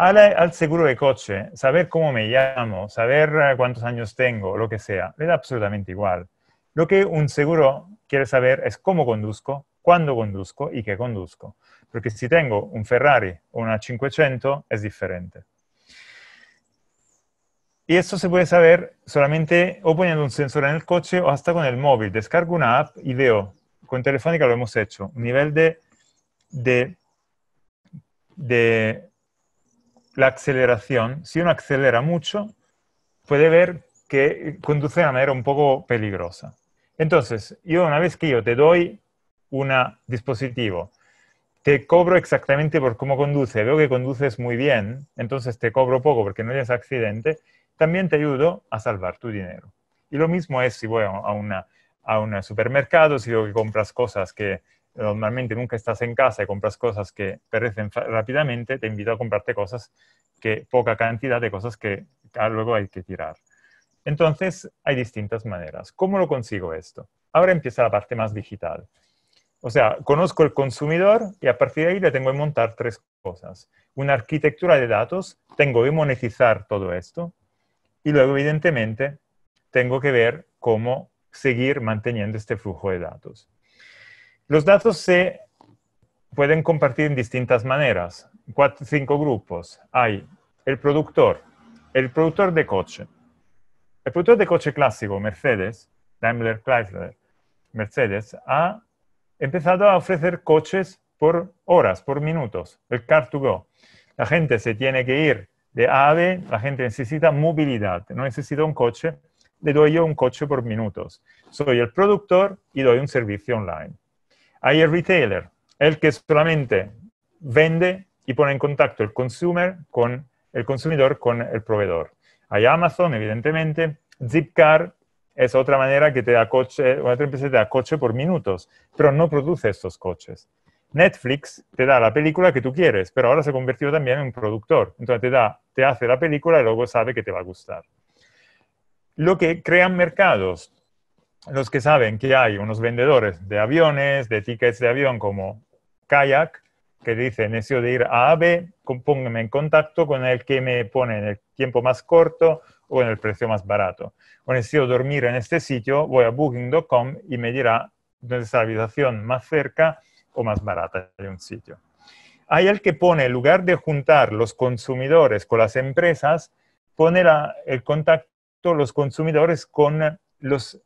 Speaker 1: al, al, seguro de coche, saber cómo me llamo, saber eh, cuántos años tengo, lo que sea, le da absolutamente igual. Lo que un seguro quiere saber es cómo conduzco, cuándo conduzco y qué conduzco. Porque si tengo un Ferrari o una 500 es diferente. Y esto se puede saber solamente o poniendo un sensor en el coche o hasta con el móvil. Descargo una app y veo, con Telefónica lo hemos hecho, un nivel de, de, de la aceleración, si uno acelera mucho, puede ver que conduce de manera un poco peligrosa. Entonces, yo una vez que yo te doy un dispositivo, te cobro exactamente por cómo conduce, veo que conduces muy bien, entonces te cobro poco porque no hayas accidente, también te ayudo a salvar tu dinero. Y lo mismo es si voy a, una, a un supermercado, si veo que compras cosas que normalmente nunca estás en casa y compras cosas que perecen rápidamente, te invito a comprarte cosas que, poca cantidad de cosas que ah, luego hay que tirar. Entonces, hay distintas maneras. ¿Cómo lo consigo esto? Ahora empieza la parte más digital. O sea, conozco el consumidor y a partir de ahí le tengo que montar tres cosas. Una arquitectura de datos, tengo que monetizar todo esto y luego, evidentemente, tengo que ver cómo seguir manteniendo este flujo de datos. Los datos se pueden compartir en distintas maneras. Cuatro, cinco grupos. Hay el productor, el productor de coche. El productor de coche clásico, Mercedes, Daimler Chrysler, Mercedes, ha empezado a ofrecer coches por horas, por minutos, el car-to-go. La gente se tiene que ir de A a B, la gente necesita movilidad, no necesita un coche, le doy yo un coche por minutos. Soy el productor y doy un servicio online. Hay el retailer, el que solamente vende y pone en contacto el consumidor con el proveedor. Hay Amazon, evidentemente. Zipcar es otra manera que te da coche, otra empresa te da coche por minutos, pero no produce estos coches. Netflix te da la película que tú quieres, pero ahora se ha convertido también en un productor. Entonces te, da, te hace la película y luego sabe que te va a gustar. Lo que crean mercados los que saben que hay unos vendedores de aviones, de tickets de avión como Kayak, que dicen necesito de ir a B, pónganme en contacto con el que me pone en el tiempo más corto o en el precio más barato. O necesito dormir en este sitio, voy a booking.com y me dirá dónde la habitación más cerca o más barata de un sitio. Hay el que pone, en lugar de juntar los consumidores con las empresas, pone el contacto los consumidores con los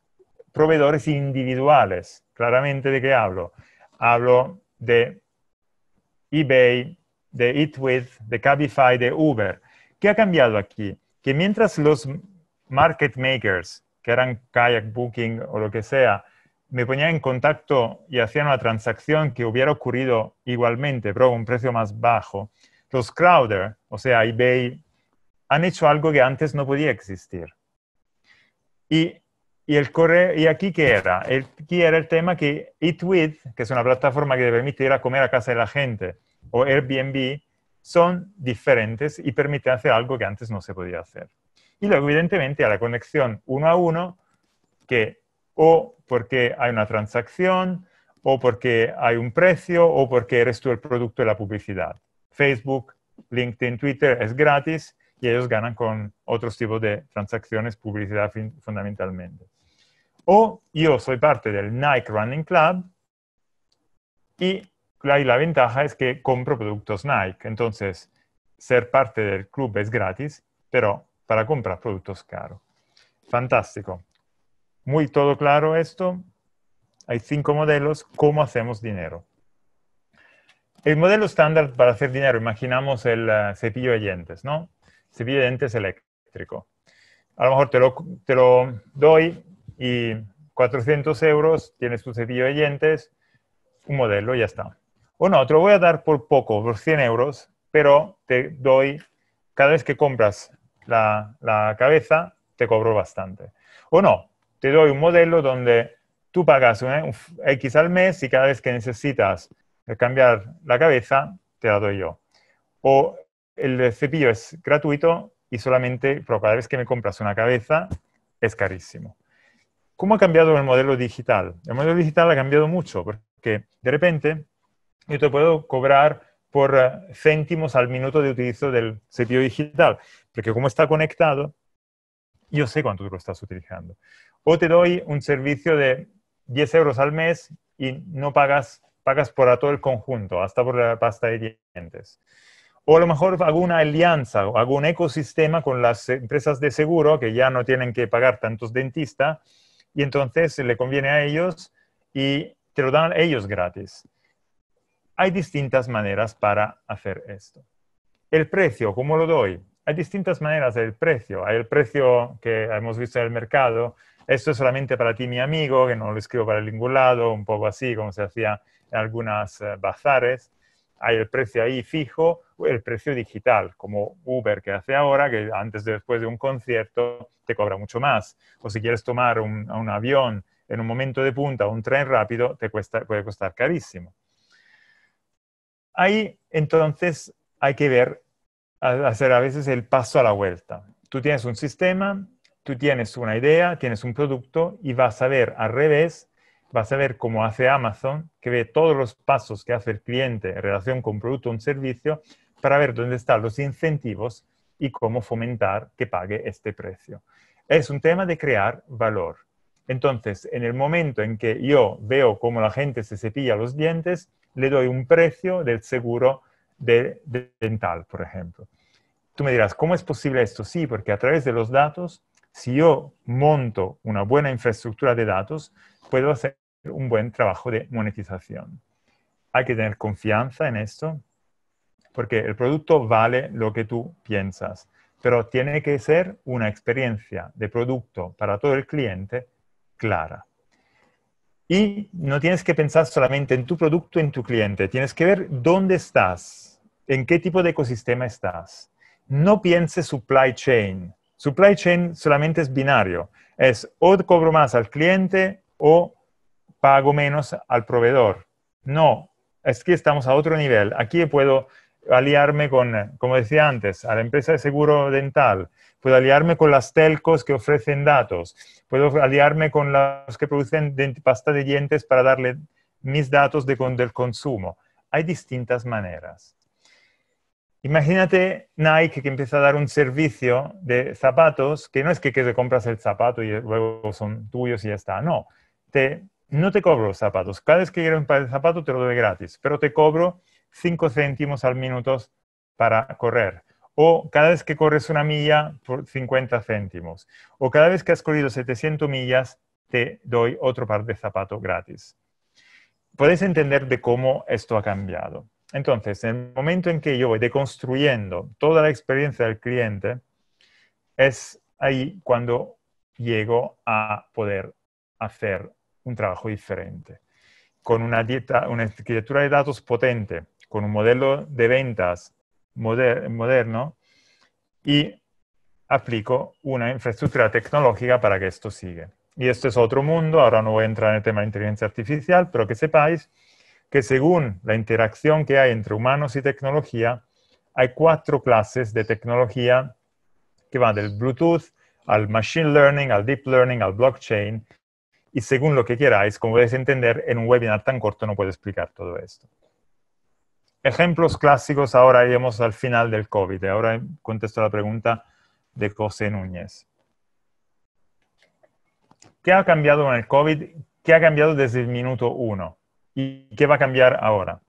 Speaker 1: proveedores individuales. Claramente de qué hablo. Hablo de eBay, de Eatwith, de Cabify, de Uber. ¿Qué ha cambiado aquí? Que mientras los market makers, que eran kayak booking o lo que sea, me ponían en contacto y hacían una transacción que hubiera ocurrido igualmente, pero con un precio más bajo, los crowder, o sea, eBay, han hecho algo que antes no podía existir. Y y, el ¿Y aquí qué era? El, aquí era el tema que Eat que es una plataforma que te permite ir a comer a casa de la gente, o Airbnb, son diferentes y permiten hacer algo que antes no se podía hacer. Y luego, evidentemente, a la conexión uno a uno, que o porque hay una transacción, o porque hay un precio, o porque eres tú el producto de la publicidad. Facebook, LinkedIn, Twitter es gratis, y ellos ganan con otros tipos de transacciones, publicidad fundamentalmente. O yo soy parte del Nike Running Club y la, ventaja es que compro productos Nike. Entonces, ser parte del club es gratis, pero para comprar productos caro. Fantástico. Muy todo claro esto. Hay cinco modelos. ¿Cómo hacemos dinero? El modelo estándar para hacer dinero, imaginamos el eh, cepillo de dientes, ¿no? evidente es eléctrico. A lo mejor te lo, te lo doy y 400 euros, tienes tu cepillo de dientes, un modelo y ya está. O no, te lo voy a dar por poco, por 100 euros, pero te doy, cada vez que compras la, la cabeza, te cobro bastante. O no, te doy un modelo donde tú pagas ¿eh? un X al mes y cada vez que necesitas cambiar la cabeza, te la doy yo. O el cepillo es gratuito y solamente, pero cada vez que me compras una cabeza es carísimo. ¿Cómo ha cambiado el modelo digital? El modelo digital ha cambiado mucho porque de repente yo te puedo cobrar por eh, céntimos al minuto de utilizo del cepillo digital, porque como está conectado, yo sé cuánto tú lo estás utilizando. O te doy un servicio de 10 euros al mes y no pagas, pagas por todo el conjunto, hasta por la pasta de dientes o a lo mejor alguna alianza o algún ecosistema con las empresas de seguro que ya no tienen que pagar tantos dentistas y entonces le conviene a ellos y te lo dan ellos gratis. Hay distintas maneras para hacer esto. El precio, ¿cómo lo doy? Hay distintas maneras del precio. Hay el precio que hemos visto en el mercado. Esto es solamente para ti, mi amigo, que no lo escribo para ningún lado, un poco así como se hacía en algunas eh, bazares. Hay el precio ahí fijo el precio digital, como Uber que hace ahora, que antes, de, después de un concierto, te cobra mucho más. O si quieres tomar un, avión en un momento de punta, o un tren rápido, te cuesta, puede costar carísimo. Ahí, entonces, hay que ver, hacer a veces el paso a la vuelta. Tú tienes un sistema, tú tienes una idea, tienes un producto y vas a ver al revés vas a ver cómo hace Amazon, que ve todos los pasos que hace el cliente en relación con un producto o un servicio para ver dónde están los incentivos y cómo fomentar que pague este precio. Es un tema de crear valor. Entonces, en el momento en que yo veo cómo la gente se cepilla los dientes, le doy un precio del seguro dental, por ejemplo. Tú me dirás, ¿cómo es posible esto? Sí, porque a través de los datos, si yo monto una buena infraestructura de datos, puedo hacer un buen trabajo de monetización. Hay que tener confianza en esto, porque el producto vale lo que tú piensas, pero tiene que ser una experiencia de producto para todo el cliente clara. Y no tienes que pensar solamente en tu producto, en tu cliente, tienes que ver dónde estás, en qué tipo de ecosistema estás. No pienses supply chain. Supply chain solamente es binario, es o cobro más al cliente o pago menos al proveedor. No, es que estamos a otro nivel. Aquí puedo aliarme con, como decía antes, a la empresa de seguro dental, puedo aliarme con las telcos que ofrecen datos, puedo aliarme con las que producen pasta de dientes para darle mis datos de, con del consumo. Hay distintas maneras. Imagínate Nike que empieza a dar un servicio de zapatos, que no es que, te compras el zapato y luego son tuyos y ya está, no. Te, no te cobro los zapatos. Cada vez que quiero un par de zapatos te lo doy gratis, pero te cobro 5 céntimos al minuto para correr. O cada vez que corres una milla, por 50 céntimos. O cada vez que has corrido 700 millas, te doy otro par de zapatos gratis. Podéis entender de cómo esto ha cambiado. Entonces, en el momento en que yo voy deconstruyendo toda la experiencia del cliente, es ahí cuando llego a poder hacer un trabajo diferente, con una, dieta, una arquitectura de datos potente, con un modelo de ventas moderno y aplico una infraestructura tecnológica para que esto siga. Y esto es otro mundo, ahora no voy a entrar en el tema de inteligencia artificial, pero que sepáis que según la interacción que hay entre humanos y tecnología, hay cuatro clases de tecnología que van del Bluetooth al Machine Learning, al Deep Learning, al Blockchain. Y según lo que queráis, como podéis entender, en un webinar tan corto no puedo explicar todo esto ejemplos clásicos, ahora iremos al final del COVID. Ahora contesto la pregunta de José Núñez. ¿Qué ha cambiado con el COVID? ¿Qué ha cambiado desde el minuto uno? ¿Y qué va a cambiar ahora?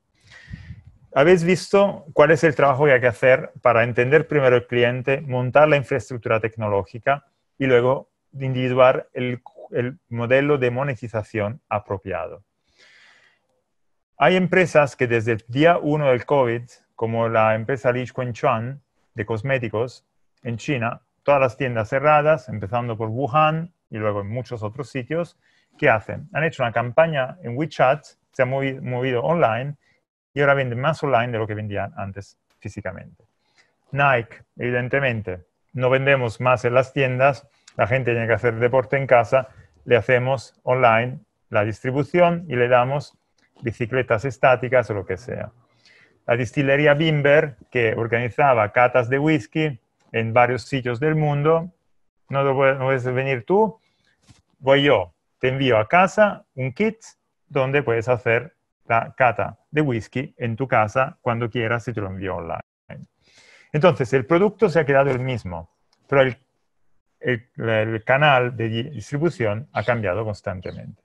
Speaker 1: Habéis visto cuál es el trabajo que hay que hacer para entender primero el cliente, montar la infraestructura tecnológica y luego individuar el modelo de monetización apropiado. Hay empresas que desde el día uno del COVID, como la empresa Li Chuan de cosméticos en China, todas las tiendas cerradas, empezando por Wuhan y luego en muchos otros sitios, ¿qué hacen? Han hecho una campaña en WeChat, se han movido online y ahora venden más online de lo que vendían antes físicamente. Nike, evidentemente, no vendemos más en las tiendas, la gente tiene que hacer deporte en casa, le hacemos online la distribución y le damos bicicletas estáticas o lo que sea. La distillería Bimber, que organizaba catas de whisky en varios sitios del mundo, no puedes venir tú, voy yo, te envío a casa un kit donde puedes hacer la cata de whisky en tu casa cuando quieras y te lo envío online. Entonces, el producto se ha quedado el mismo, pero el canal de distribución ha cambiado constantemente.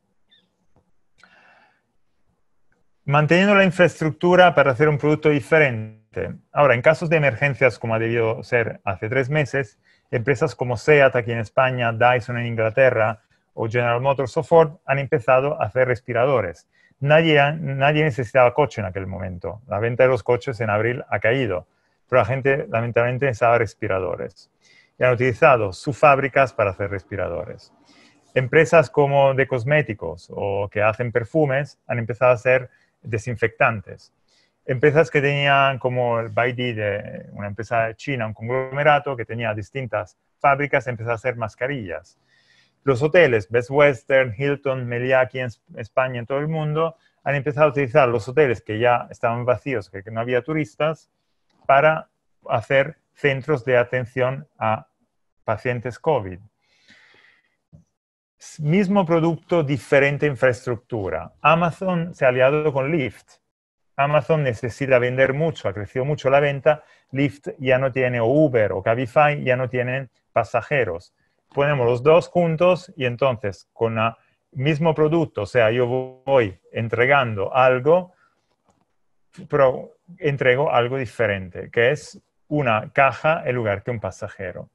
Speaker 1: manteniendo la infraestructura para hacer un producto diferente. Ahora, en casos de emergencias, como ha debido ser hace tres meses, empresas como SEAT aquí en España, Dyson en Inglaterra o General Motors o Ford han empezado a hacer respiradores. Nadie, nadie necesitaba coche en aquel momento. La venta de los coches en abril ha caído, pero la gente lamentablemente necesitaba respiradores. Y han utilizado sus fábricas para hacer respiradores. Empresas como de cosméticos o que hacen perfumes han empezado a hacer desinfectantes. Empresas que tenían, como el Baidi, de una empresa china, un conglomerado que tenía distintas fábricas, empezó a hacer mascarillas. Los hoteles, Best Western, Hilton, Meliá, aquí en España, en todo el mundo, han empezado a utilizar los hoteles que ya estaban vacíos, que no había turistas, para hacer centros de atención a pacientes COVID mismo producto, diferente infraestructura. Amazon se ha aliado con Lyft. Amazon necesita vender mucho, ha crecido mucho la venta. Lyft ya no tiene o Uber o Cabify, ya no tienen pasajeros. Ponemos los dos juntos y entonces con el mismo producto, o sea, yo voy entregando algo, pero entrego algo diferente, que es una caja en lugar que un pasajero.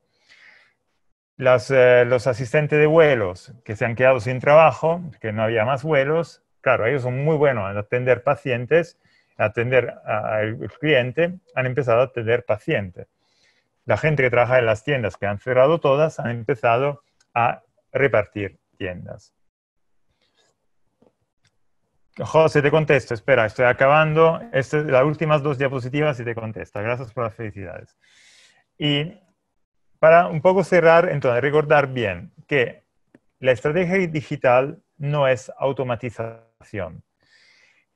Speaker 1: Eh, los asistentes de vuelos que se han quedado sin trabajo, que no había más vuelos, claro, ellos son muy buenos en atender pacientes, atender al cliente, han empezado a atender pacientes. La gente que trabaja en las tiendas que han cerrado todas, han empezado a repartir tiendas. José, te contesto. Espera, estoy acabando. Estas, las últimas dos diapositivas y te contesto. Gracias por las felicidades. Y para un poco cerrar, entonces, recordar bien que la estrategia digital no es automatización,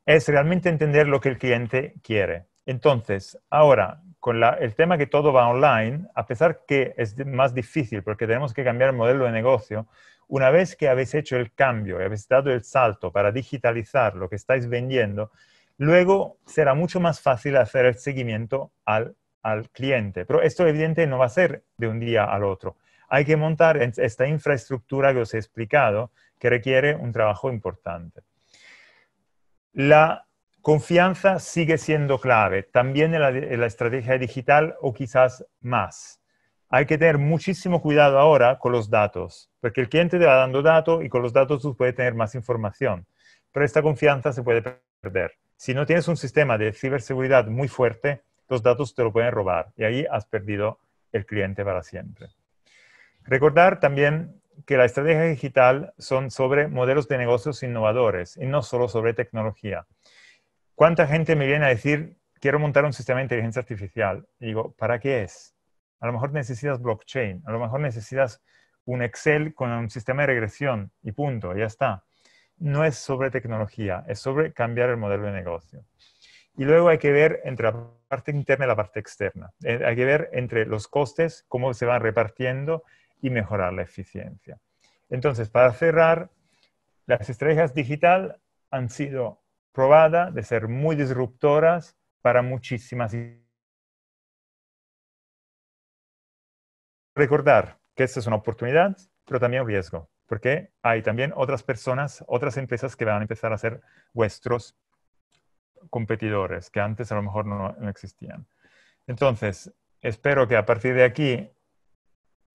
Speaker 1: es realmente entender lo que el cliente quiere. Entonces, ahora, con el tema que todo va online, a pesar que es más difícil porque tenemos que cambiar el modelo de negocio, una vez que habéis hecho el cambio y habéis dado el salto para digitalizar lo que estáis vendiendo, luego será mucho más fácil hacer el seguimiento al al cliente. Pero esto evidente no va a ser de un día al otro. Hay que montar esta infraestructura que os he explicado, que requiere un trabajo importante. La confianza sigue siendo clave, también en la, estrategia digital o quizás más. Hay que tener muchísimo cuidado ahora con los datos, porque el cliente te va dando datos y con los datos tú puedes tener más información, pero esta confianza se puede perder. Si no tienes un sistema de ciberseguridad muy fuerte, los datos te lo pueden robar y ahí has perdido el cliente para siempre. Recordar también que la estrategia digital son sobre modelos de negocios innovadores y no solo sobre tecnología. ¿Cuánta gente me viene a decir, quiero montar un sistema de inteligencia artificial? Y digo, ¿para qué es? A lo mejor necesitas blockchain, a lo mejor necesitas un Excel con un sistema de regresión y punto, ya está. No es sobre tecnología, es sobre cambiar el modelo de negocio. Y luego hay que ver entre parte interna y la parte externa. Eh, hay que ver entre los costes, cómo se van repartiendo y mejorar la eficiencia. Entonces, para cerrar, las estrategias digital han sido probadas de ser muy disruptoras para muchísimas. Recordar que esta es una oportunidad, pero también un riesgo, porque hay también otras personas, otras empresas que van a empezar a ser vuestros competidores que antes a lo mejor no, existían. Entonces, espero que a partir de aquí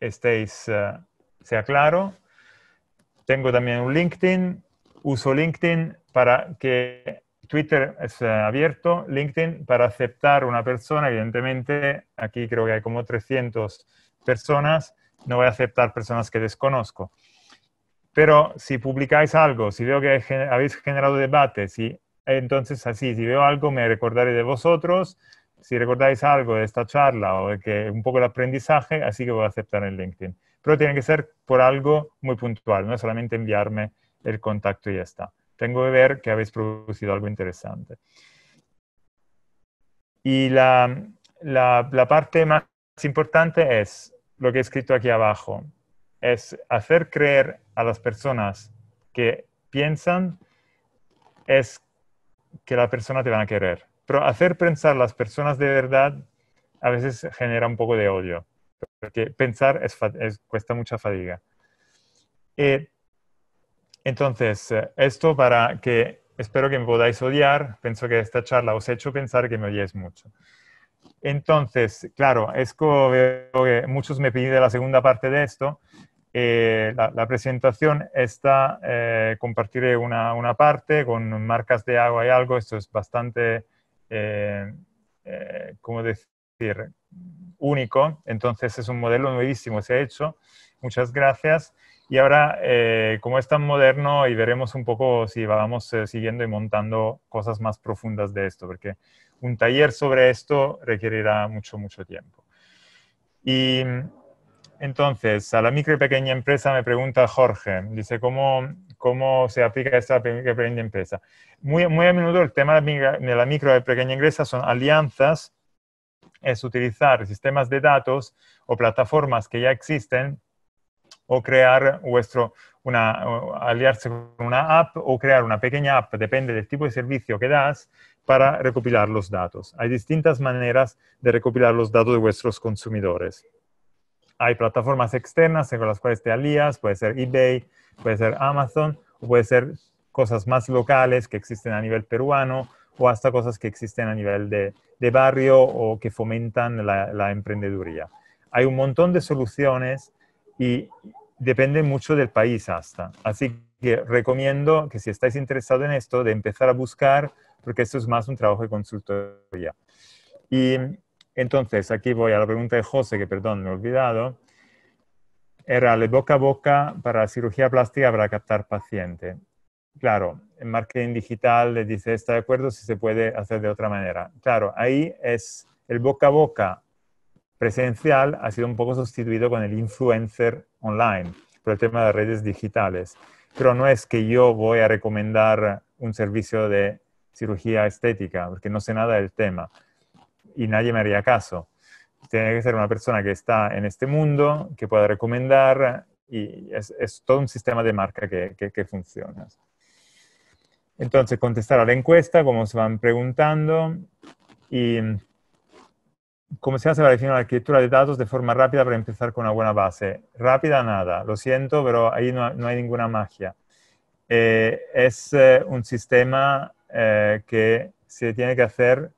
Speaker 1: estéis, eh, sea claro. Tengo también un LinkedIn. Uso LinkedIn para que Twitter es eh, abierto, LinkedIn para aceptar una persona, evidentemente, aquí creo que hay como 300 personas, no voy a aceptar personas que desconozco. Pero si publicáis algo, si veo que habéis generado debate, si entonces, así, si veo algo, me recordaré de vosotros. Si recordáis algo de esta charla o de que un poco de aprendizaje, así que voy a aceptar en LinkedIn. Pero tiene que ser por algo muy puntual, no solamente enviarme el contacto y ya está. Tengo que ver que habéis producido algo interesante. Y la, la, la parte más importante es lo que he escrito aquí abajo, es hacer creer a las personas que piensan es que la persona te van a querer. Pero hacer pensar las personas de verdad a veces genera un poco de odio, porque pensar es, cuesta mucha fatiga. Eh, entonces, eh, esto para que espero que me podáis odiar, pienso que esta charla os he hecho pensar que me odiéis mucho. Entonces, claro, es como veo que muchos me piden la segunda parte de esto, eh, la, presentación está, eh, compartiré una, una, parte con marcas de agua y algo, esto es bastante, eh, eh ¿cómo decir?, único, entonces es un modelo nuevísimo, se ha hecho, muchas gracias. Y ahora, eh, como es tan moderno, y veremos un poco si vamos siguiendo y montando cosas más profundas de esto, porque un taller sobre esto requerirá mucho, mucho tiempo. Y entonces, a la micro y pequeña empresa me pregunta Jorge, dice, ¿cómo, cómo se aplica esta pequeña empresa? Muy, muy a menudo el tema de la micro y pequeña empresa son alianzas, es utilizar sistemas de datos o plataformas que ya existen o crear vuestro, una, aliarse con una app o crear una pequeña app, depende del tipo de servicio que das, para recopilar los datos. Hay distintas maneras de recopilar los datos de vuestros consumidores hay plataformas externas con las cuales te alías, puede ser eBay, puede ser Amazon, puede ser cosas más locales que existen a nivel peruano o hasta cosas que existen a nivel de, barrio o que fomentan la, la, emprendeduría. Hay un montón de soluciones y depende mucho del país hasta. Así que recomiendo que si estáis interesados en esto, de empezar a buscar, porque esto es más un trabajo de consultoría. Y entonces, aquí voy a la pregunta de José, que perdón, me he olvidado. Era el boca a boca para cirugía plástica para captar paciente. Claro, en marketing digital le dice, está de acuerdo si se puede hacer de otra manera. Claro, ahí es el boca a boca presencial ha sido un poco sustituido con el influencer online por el tema de redes digitales. Pero no es que yo voy a recomendar un servicio de cirugía estética, porque no sé nada del tema y nadie me haría caso. Tiene que ser una persona que está en este mundo, que pueda recomendar y es, todo un sistema de marca que, funciona. Entonces, contestar a la encuesta, como se van preguntando, y cómo se hace para definir la arquitectura de datos de forma rápida para empezar con una buena base. Rápida nada, lo siento, pero ahí no, hay ninguna magia. Eh, es eh, un sistema eh, que se tiene que hacer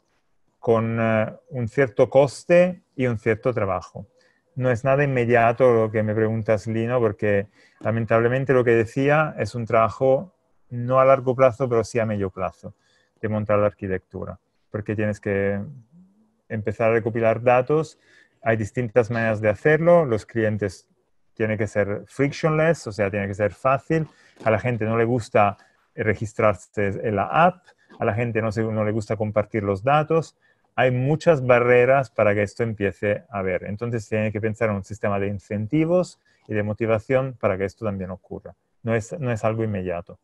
Speaker 1: con eh, un cierto coste y un cierto trabajo. No es nada inmediato lo que me preguntas, Lino, porque lamentablemente lo que decía es un trabajo no a largo plazo, pero sí a medio plazo, de montar la arquitectura, porque tienes que empezar a recopilar datos. Hay distintas maneras de hacerlo. Los clientes tienen que ser frictionless, o sea, tiene que ser fácil. A la gente no le gusta registrarse en la app, a la gente no, no le gusta compartir los datos hay muchas barreras para que esto empiece a ver. Entonces tiene que pensar en un sistema de incentivos y de motivación para que esto también ocurra. No es, no es algo inmediato.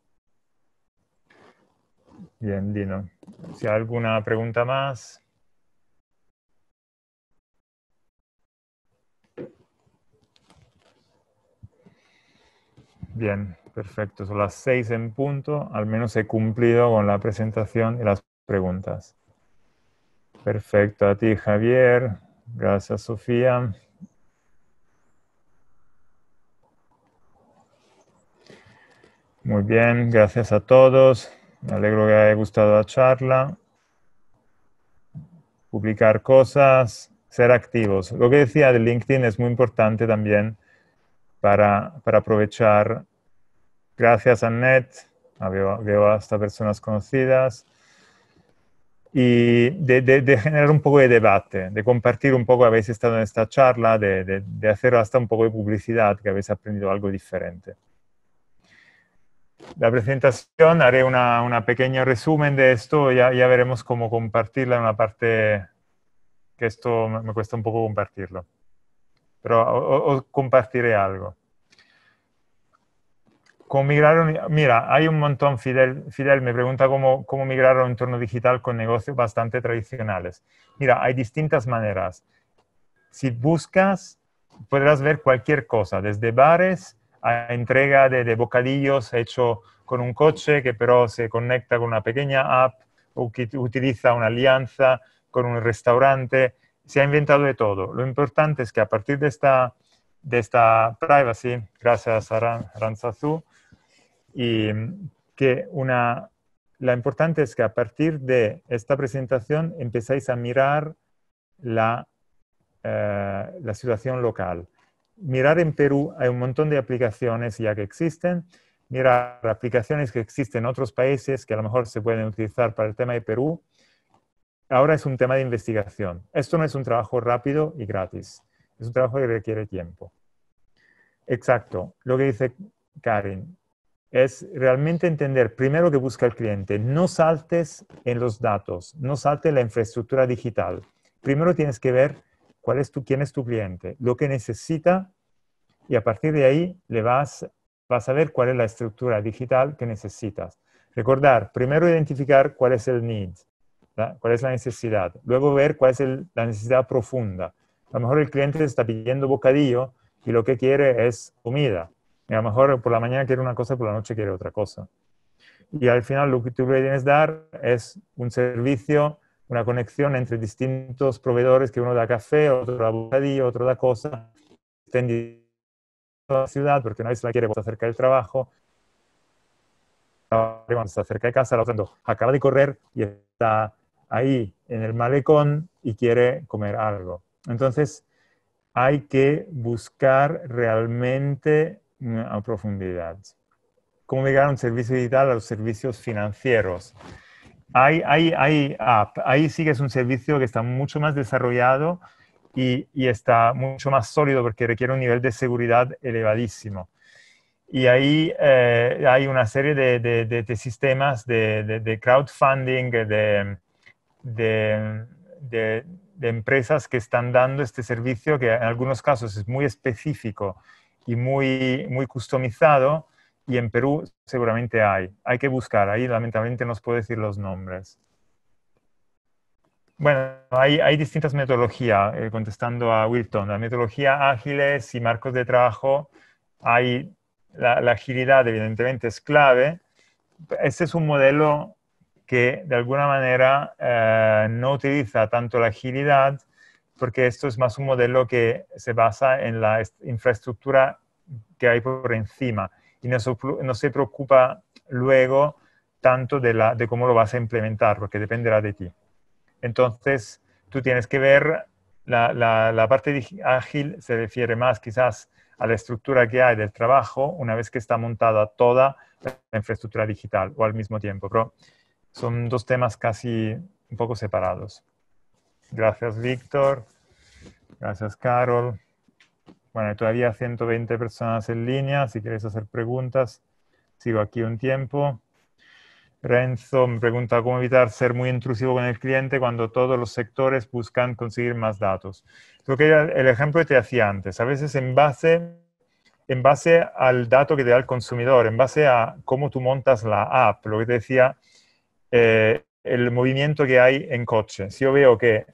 Speaker 1: Bien, Dino. Si hay alguna pregunta más. Bien, perfecto. Son las seis en punto. Al menos he cumplido con la presentación y las preguntas. Perfecto, a ti Javier. Gracias Sofía. Muy bien, gracias a todos. Me alegro que haya gustado la charla. Publicar cosas, ser activos. Lo que decía de LinkedIn es muy importante también para, aprovechar. Gracias a Net, veo, veo hasta personas conocidas y de, generar un poco de debate, de compartir un poco, habéis estado en esta charla, de, hacer hasta un poco de publicidad, que habéis aprendido algo diferente. La presentación, haré una, una pequeña resumen de esto, ya, ya veremos cómo compartirla en una parte que esto me cuesta un poco compartirlo, pero os compartiré algo. ¿Cómo migraron? Mira, hay un montón, Fidel, Fidel me pregunta cómo, cómo migrar a un entorno digital con negocios bastante tradicionales. Mira, hay distintas maneras. Si buscas, podrás ver cualquier cosa, desde bares a entrega de, bocadillos hecho con un coche que pero se conecta con una pequeña app o que utiliza una alianza con un restaurante. Se ha inventado de todo. Lo importante es que a partir de esta, de esta privacy, gracias a Ranzazú, y que una, la importante es que a partir de esta presentación empezáis a mirar la, eh, la situación local. Mirar en Perú, hay un montón de aplicaciones ya que existen. Mirar aplicaciones que existen en otros países que a lo mejor se pueden utilizar para el tema de Perú. Ahora es un tema de investigación. Esto no es un trabajo rápido y gratis. Es un trabajo que requiere tiempo. Exacto. Lo que dice Karin, es realmente entender primero que busca el cliente. No saltes en los datos, no saltes la infraestructura digital. Primero tienes que ver cuál es tu, quién es tu cliente, lo que necesita y a partir de ahí vas, a ver cuál es la estructura digital que necesitas. Recordar, primero identificar cuál es el need, cuál es la necesidad, luego ver cuál es la necesidad profunda. A lo mejor el cliente está pidiendo bocadillo y lo que quiere es comida a lo mejor por la mañana quiere una cosa, por la noche quiere otra cosa. Y al final lo que tú le tienes dar es un servicio, una conexión entre distintos proveedores, que uno da café, otro da bocadillo, otro da cosa, extendido la ciudad, porque una vez la quiere vos acerca del trabajo, cuando está de casa, lo acaba de correr y está ahí en el malecón y quiere comer algo. Entonces, hay que buscar realmente a profundidad. ¿Cómo llegar a un servicio digital a los servicios financieros? Hay, app, ahí sí que es un servicio que está mucho más desarrollado y, y está mucho más sólido porque requiere un nivel de seguridad elevadísimo. Y ahí eh, hay una serie de, de, de, de sistemas de, crowdfunding, de, empresas que están dando este servicio que en algunos casos es muy específico y muy, muy customizado y en Perú seguramente hay. Hay que buscar, ahí lamentablemente no os puedo decir los nombres. Bueno, hay, distintas metodologías, eh, contestando a Wilton. La metodología ágiles y marcos de trabajo, hay la, agilidad evidentemente es clave. Este es un modelo que de alguna manera eh, no utiliza tanto la agilidad, porque esto es más un modelo que se basa en la infraestructura que hay por encima y no, se preocupa luego tanto de, cómo lo vas a implementar, porque dependerá de ti. Entonces, tú tienes que ver, la, la parte ágil se refiere más quizás a la estructura que hay del trabajo una vez que está montada toda la infraestructura digital o al mismo tiempo, pero son dos temas casi un poco separados. Gracias, Víctor. Gracias, Carol. Bueno, hay todavía 120 personas en línea. Si queréis hacer preguntas, sigo aquí un tiempo. Renzo me pregunta cómo evitar ser muy intrusivo con el cliente cuando todos los sectores buscan conseguir más datos. Lo que el ejemplo que te hacía antes, a veces en base, en base al dato que te da el consumidor, en base a cómo tú montas la app, lo que te decía, eh, el movimiento que hay en coche. Si yo veo que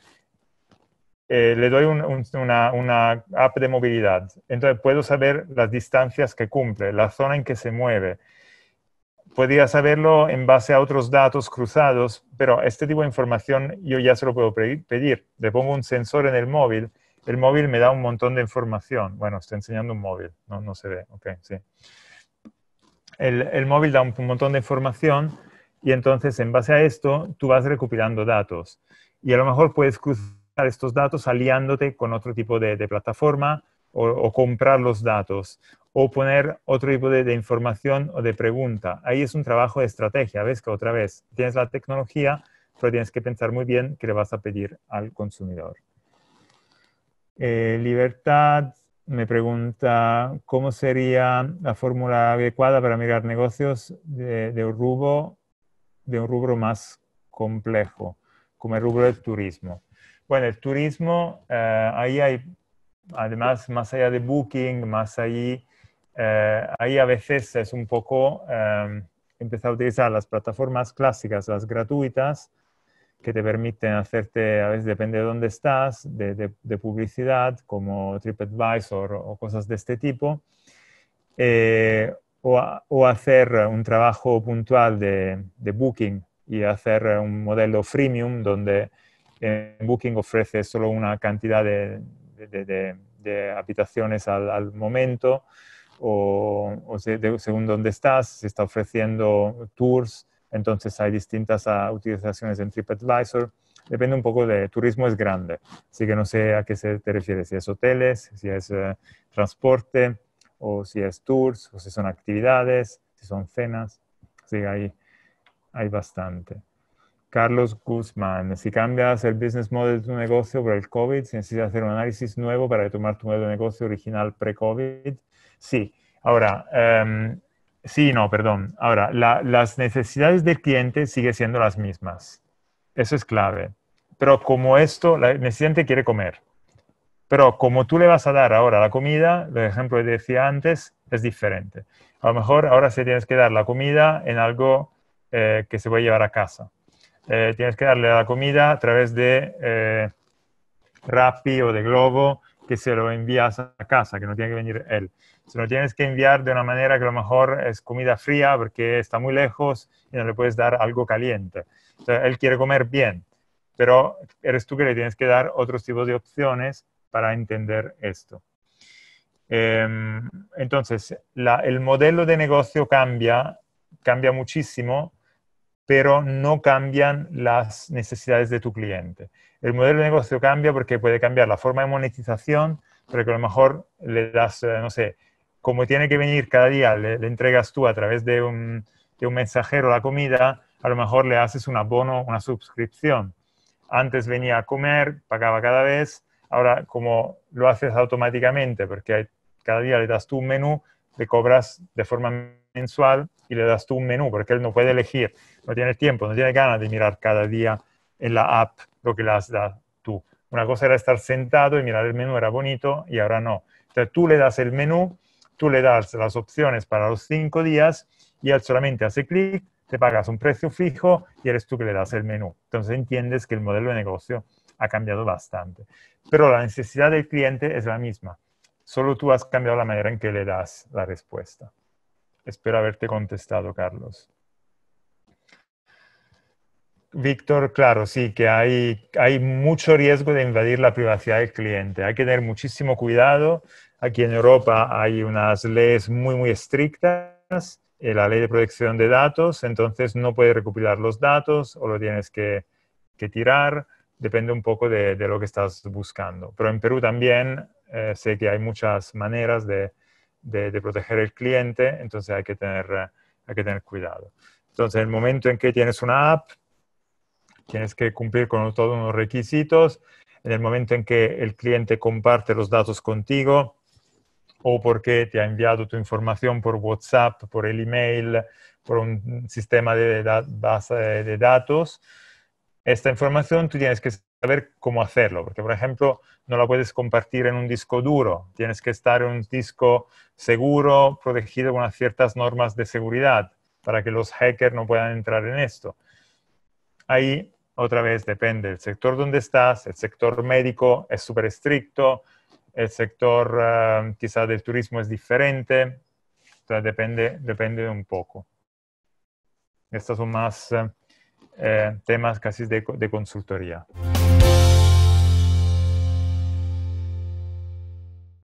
Speaker 1: eh, le doy una, app de movilidad, entonces puedo saber las distancias que cumple, la zona en que se mueve. Podría saberlo en base a otros datos cruzados, pero este tipo de información yo ya se lo puedo pedir. Le pongo un sensor en el móvil, el móvil me da un montón de información. Bueno, estoy enseñando un móvil, no, se ve. el, móvil da un montón de información y entonces, en base a esto, tú vas recopilando datos. Y a lo mejor puedes cruzar estos datos aliándote con otro tipo de, plataforma o, comprar los datos o poner otro tipo de, información o de pregunta. Ahí es un trabajo de estrategia, ¿ves? Que otra vez, tienes la tecnología, pero tienes que pensar muy bien qué le vas a pedir al consumidor. Eh, libertad me pregunta cómo sería la fórmula adecuada para mirar negocios de, de Rubo de un rubro más complejo, como el rubro del turismo. Bueno, el turismo, eh, ahí hay, además, más allá de Booking, más allá eh, ahí a veces es un poco eh, empezar a utilizar las plataformas clásicas, las gratuitas, que te permiten hacerte, a veces depende de dónde estás, de, publicidad, como TripAdvisor o cosas de este tipo o, hacer eh, un trabajo puntual de, Booking y hacer eh, un modelo freemium donde Booking ofrece solo una cantidad de, habitaciones al, momento o, según dónde estás, se está ofreciendo tours, entonces hay distintas ah, utilizaciones en TripAdvisor depende un poco de turismo es grande, así que no sé a qué se te refieres, si es hoteles, si es eh, transporte, o si es tours, o si son actividades, si son cenas. Sí, hay, hay bastante. Carlos Guzmán, si cambias el business model de tu negocio por el COVID, si necesitas hacer un análisis nuevo para retomar tu modelo de negocio original pre-COVID. Sí, ahora, em, sí, no, perdón. Ahora, las necesidades del cliente siguen siendo las mismas. Eso es clave. Pero como esto, el cliente quiere comer. Pero como tú le vas a dar ahora la comida, el ejemplo que decía antes, es diferente. A lo mejor ahora se sí tienes que dar la comida en algo eh, que se puede llevar a casa. Eh, tienes que darle la comida a través de eh, o de Globo, que se lo envías a casa, que no tiene que venir él. Se lo tienes que enviar de una manera que a lo mejor es comida fría porque está muy lejos y no le puedes dar algo caliente. O él quiere comer bien, pero eres tú que le tienes que dar otros tipos de opciones para entender esto. Em, entonces, el modelo de negocio cambia, cambia muchísimo, pero no cambian las necesidades de tu cliente. El modelo de negocio cambia porque puede cambiar la forma de monetización, porque a lo mejor le das, eh, no sé, como tiene que venir cada día, le, entregas tú a través de un, de un mensajero la comida, a lo mejor le haces un abono, una suscripción. Antes venía a comer, pagaba cada vez, Ahora, como lo haces automáticamente, porque cada día le das tú un menú, le cobras de forma mensual y le das tú un menú, porque él no puede elegir, no tiene tiempo, no tiene ganas de mirar cada día en la app lo que le has dado tú. Una cosa era estar sentado y mirar el menú, era bonito, y ahora no. Entonces tú le das el menú, tú le das las opciones para los cinco días y él solamente hace clic, te pagas un precio fijo y eres tú que le das el menú. Entonces entiendes que el modelo de negocio ha cambiado bastante. Pero la necesidad del cliente es la misma. Solo tú has cambiado la manera en que le das la respuesta. Espero haberte contestado, Carlos. Víctor, claro, sí, que hay, mucho riesgo de invadir la privacidad del cliente. Hay que tener muchísimo cuidado. Aquí en Europa hay unas leyes muy, muy estrictas, eh, la ley de protección de datos, entonces no puedes recopilar los datos o lo tienes que tirar depende un poco de, lo que estás buscando. Pero en Perú también eh, sé que hay muchas maneras de, proteger el cliente, entonces hay que, tener, hay que tener cuidado. Entonces, en el momento en que tienes una app, tienes que cumplir con todos los requisitos. En el momento en que el cliente comparte los datos contigo o porque te ha enviado tu información por WhatsApp, por el email, por un sistema de base de datos, esta información tú tienes que saber cómo hacerlo, porque por ejemplo no la puedes compartir en un disco duro, tienes que estar en un disco seguro, protegido con ciertas normas de seguridad para que los hackers no puedan entrar en esto. Ahí otra vez depende del sector donde estás, el sector médico es súper estricto, el sector eh, quizá, del turismo es diferente, depende, depende un poco. Estas son más... Eh, temas casi de consultoría.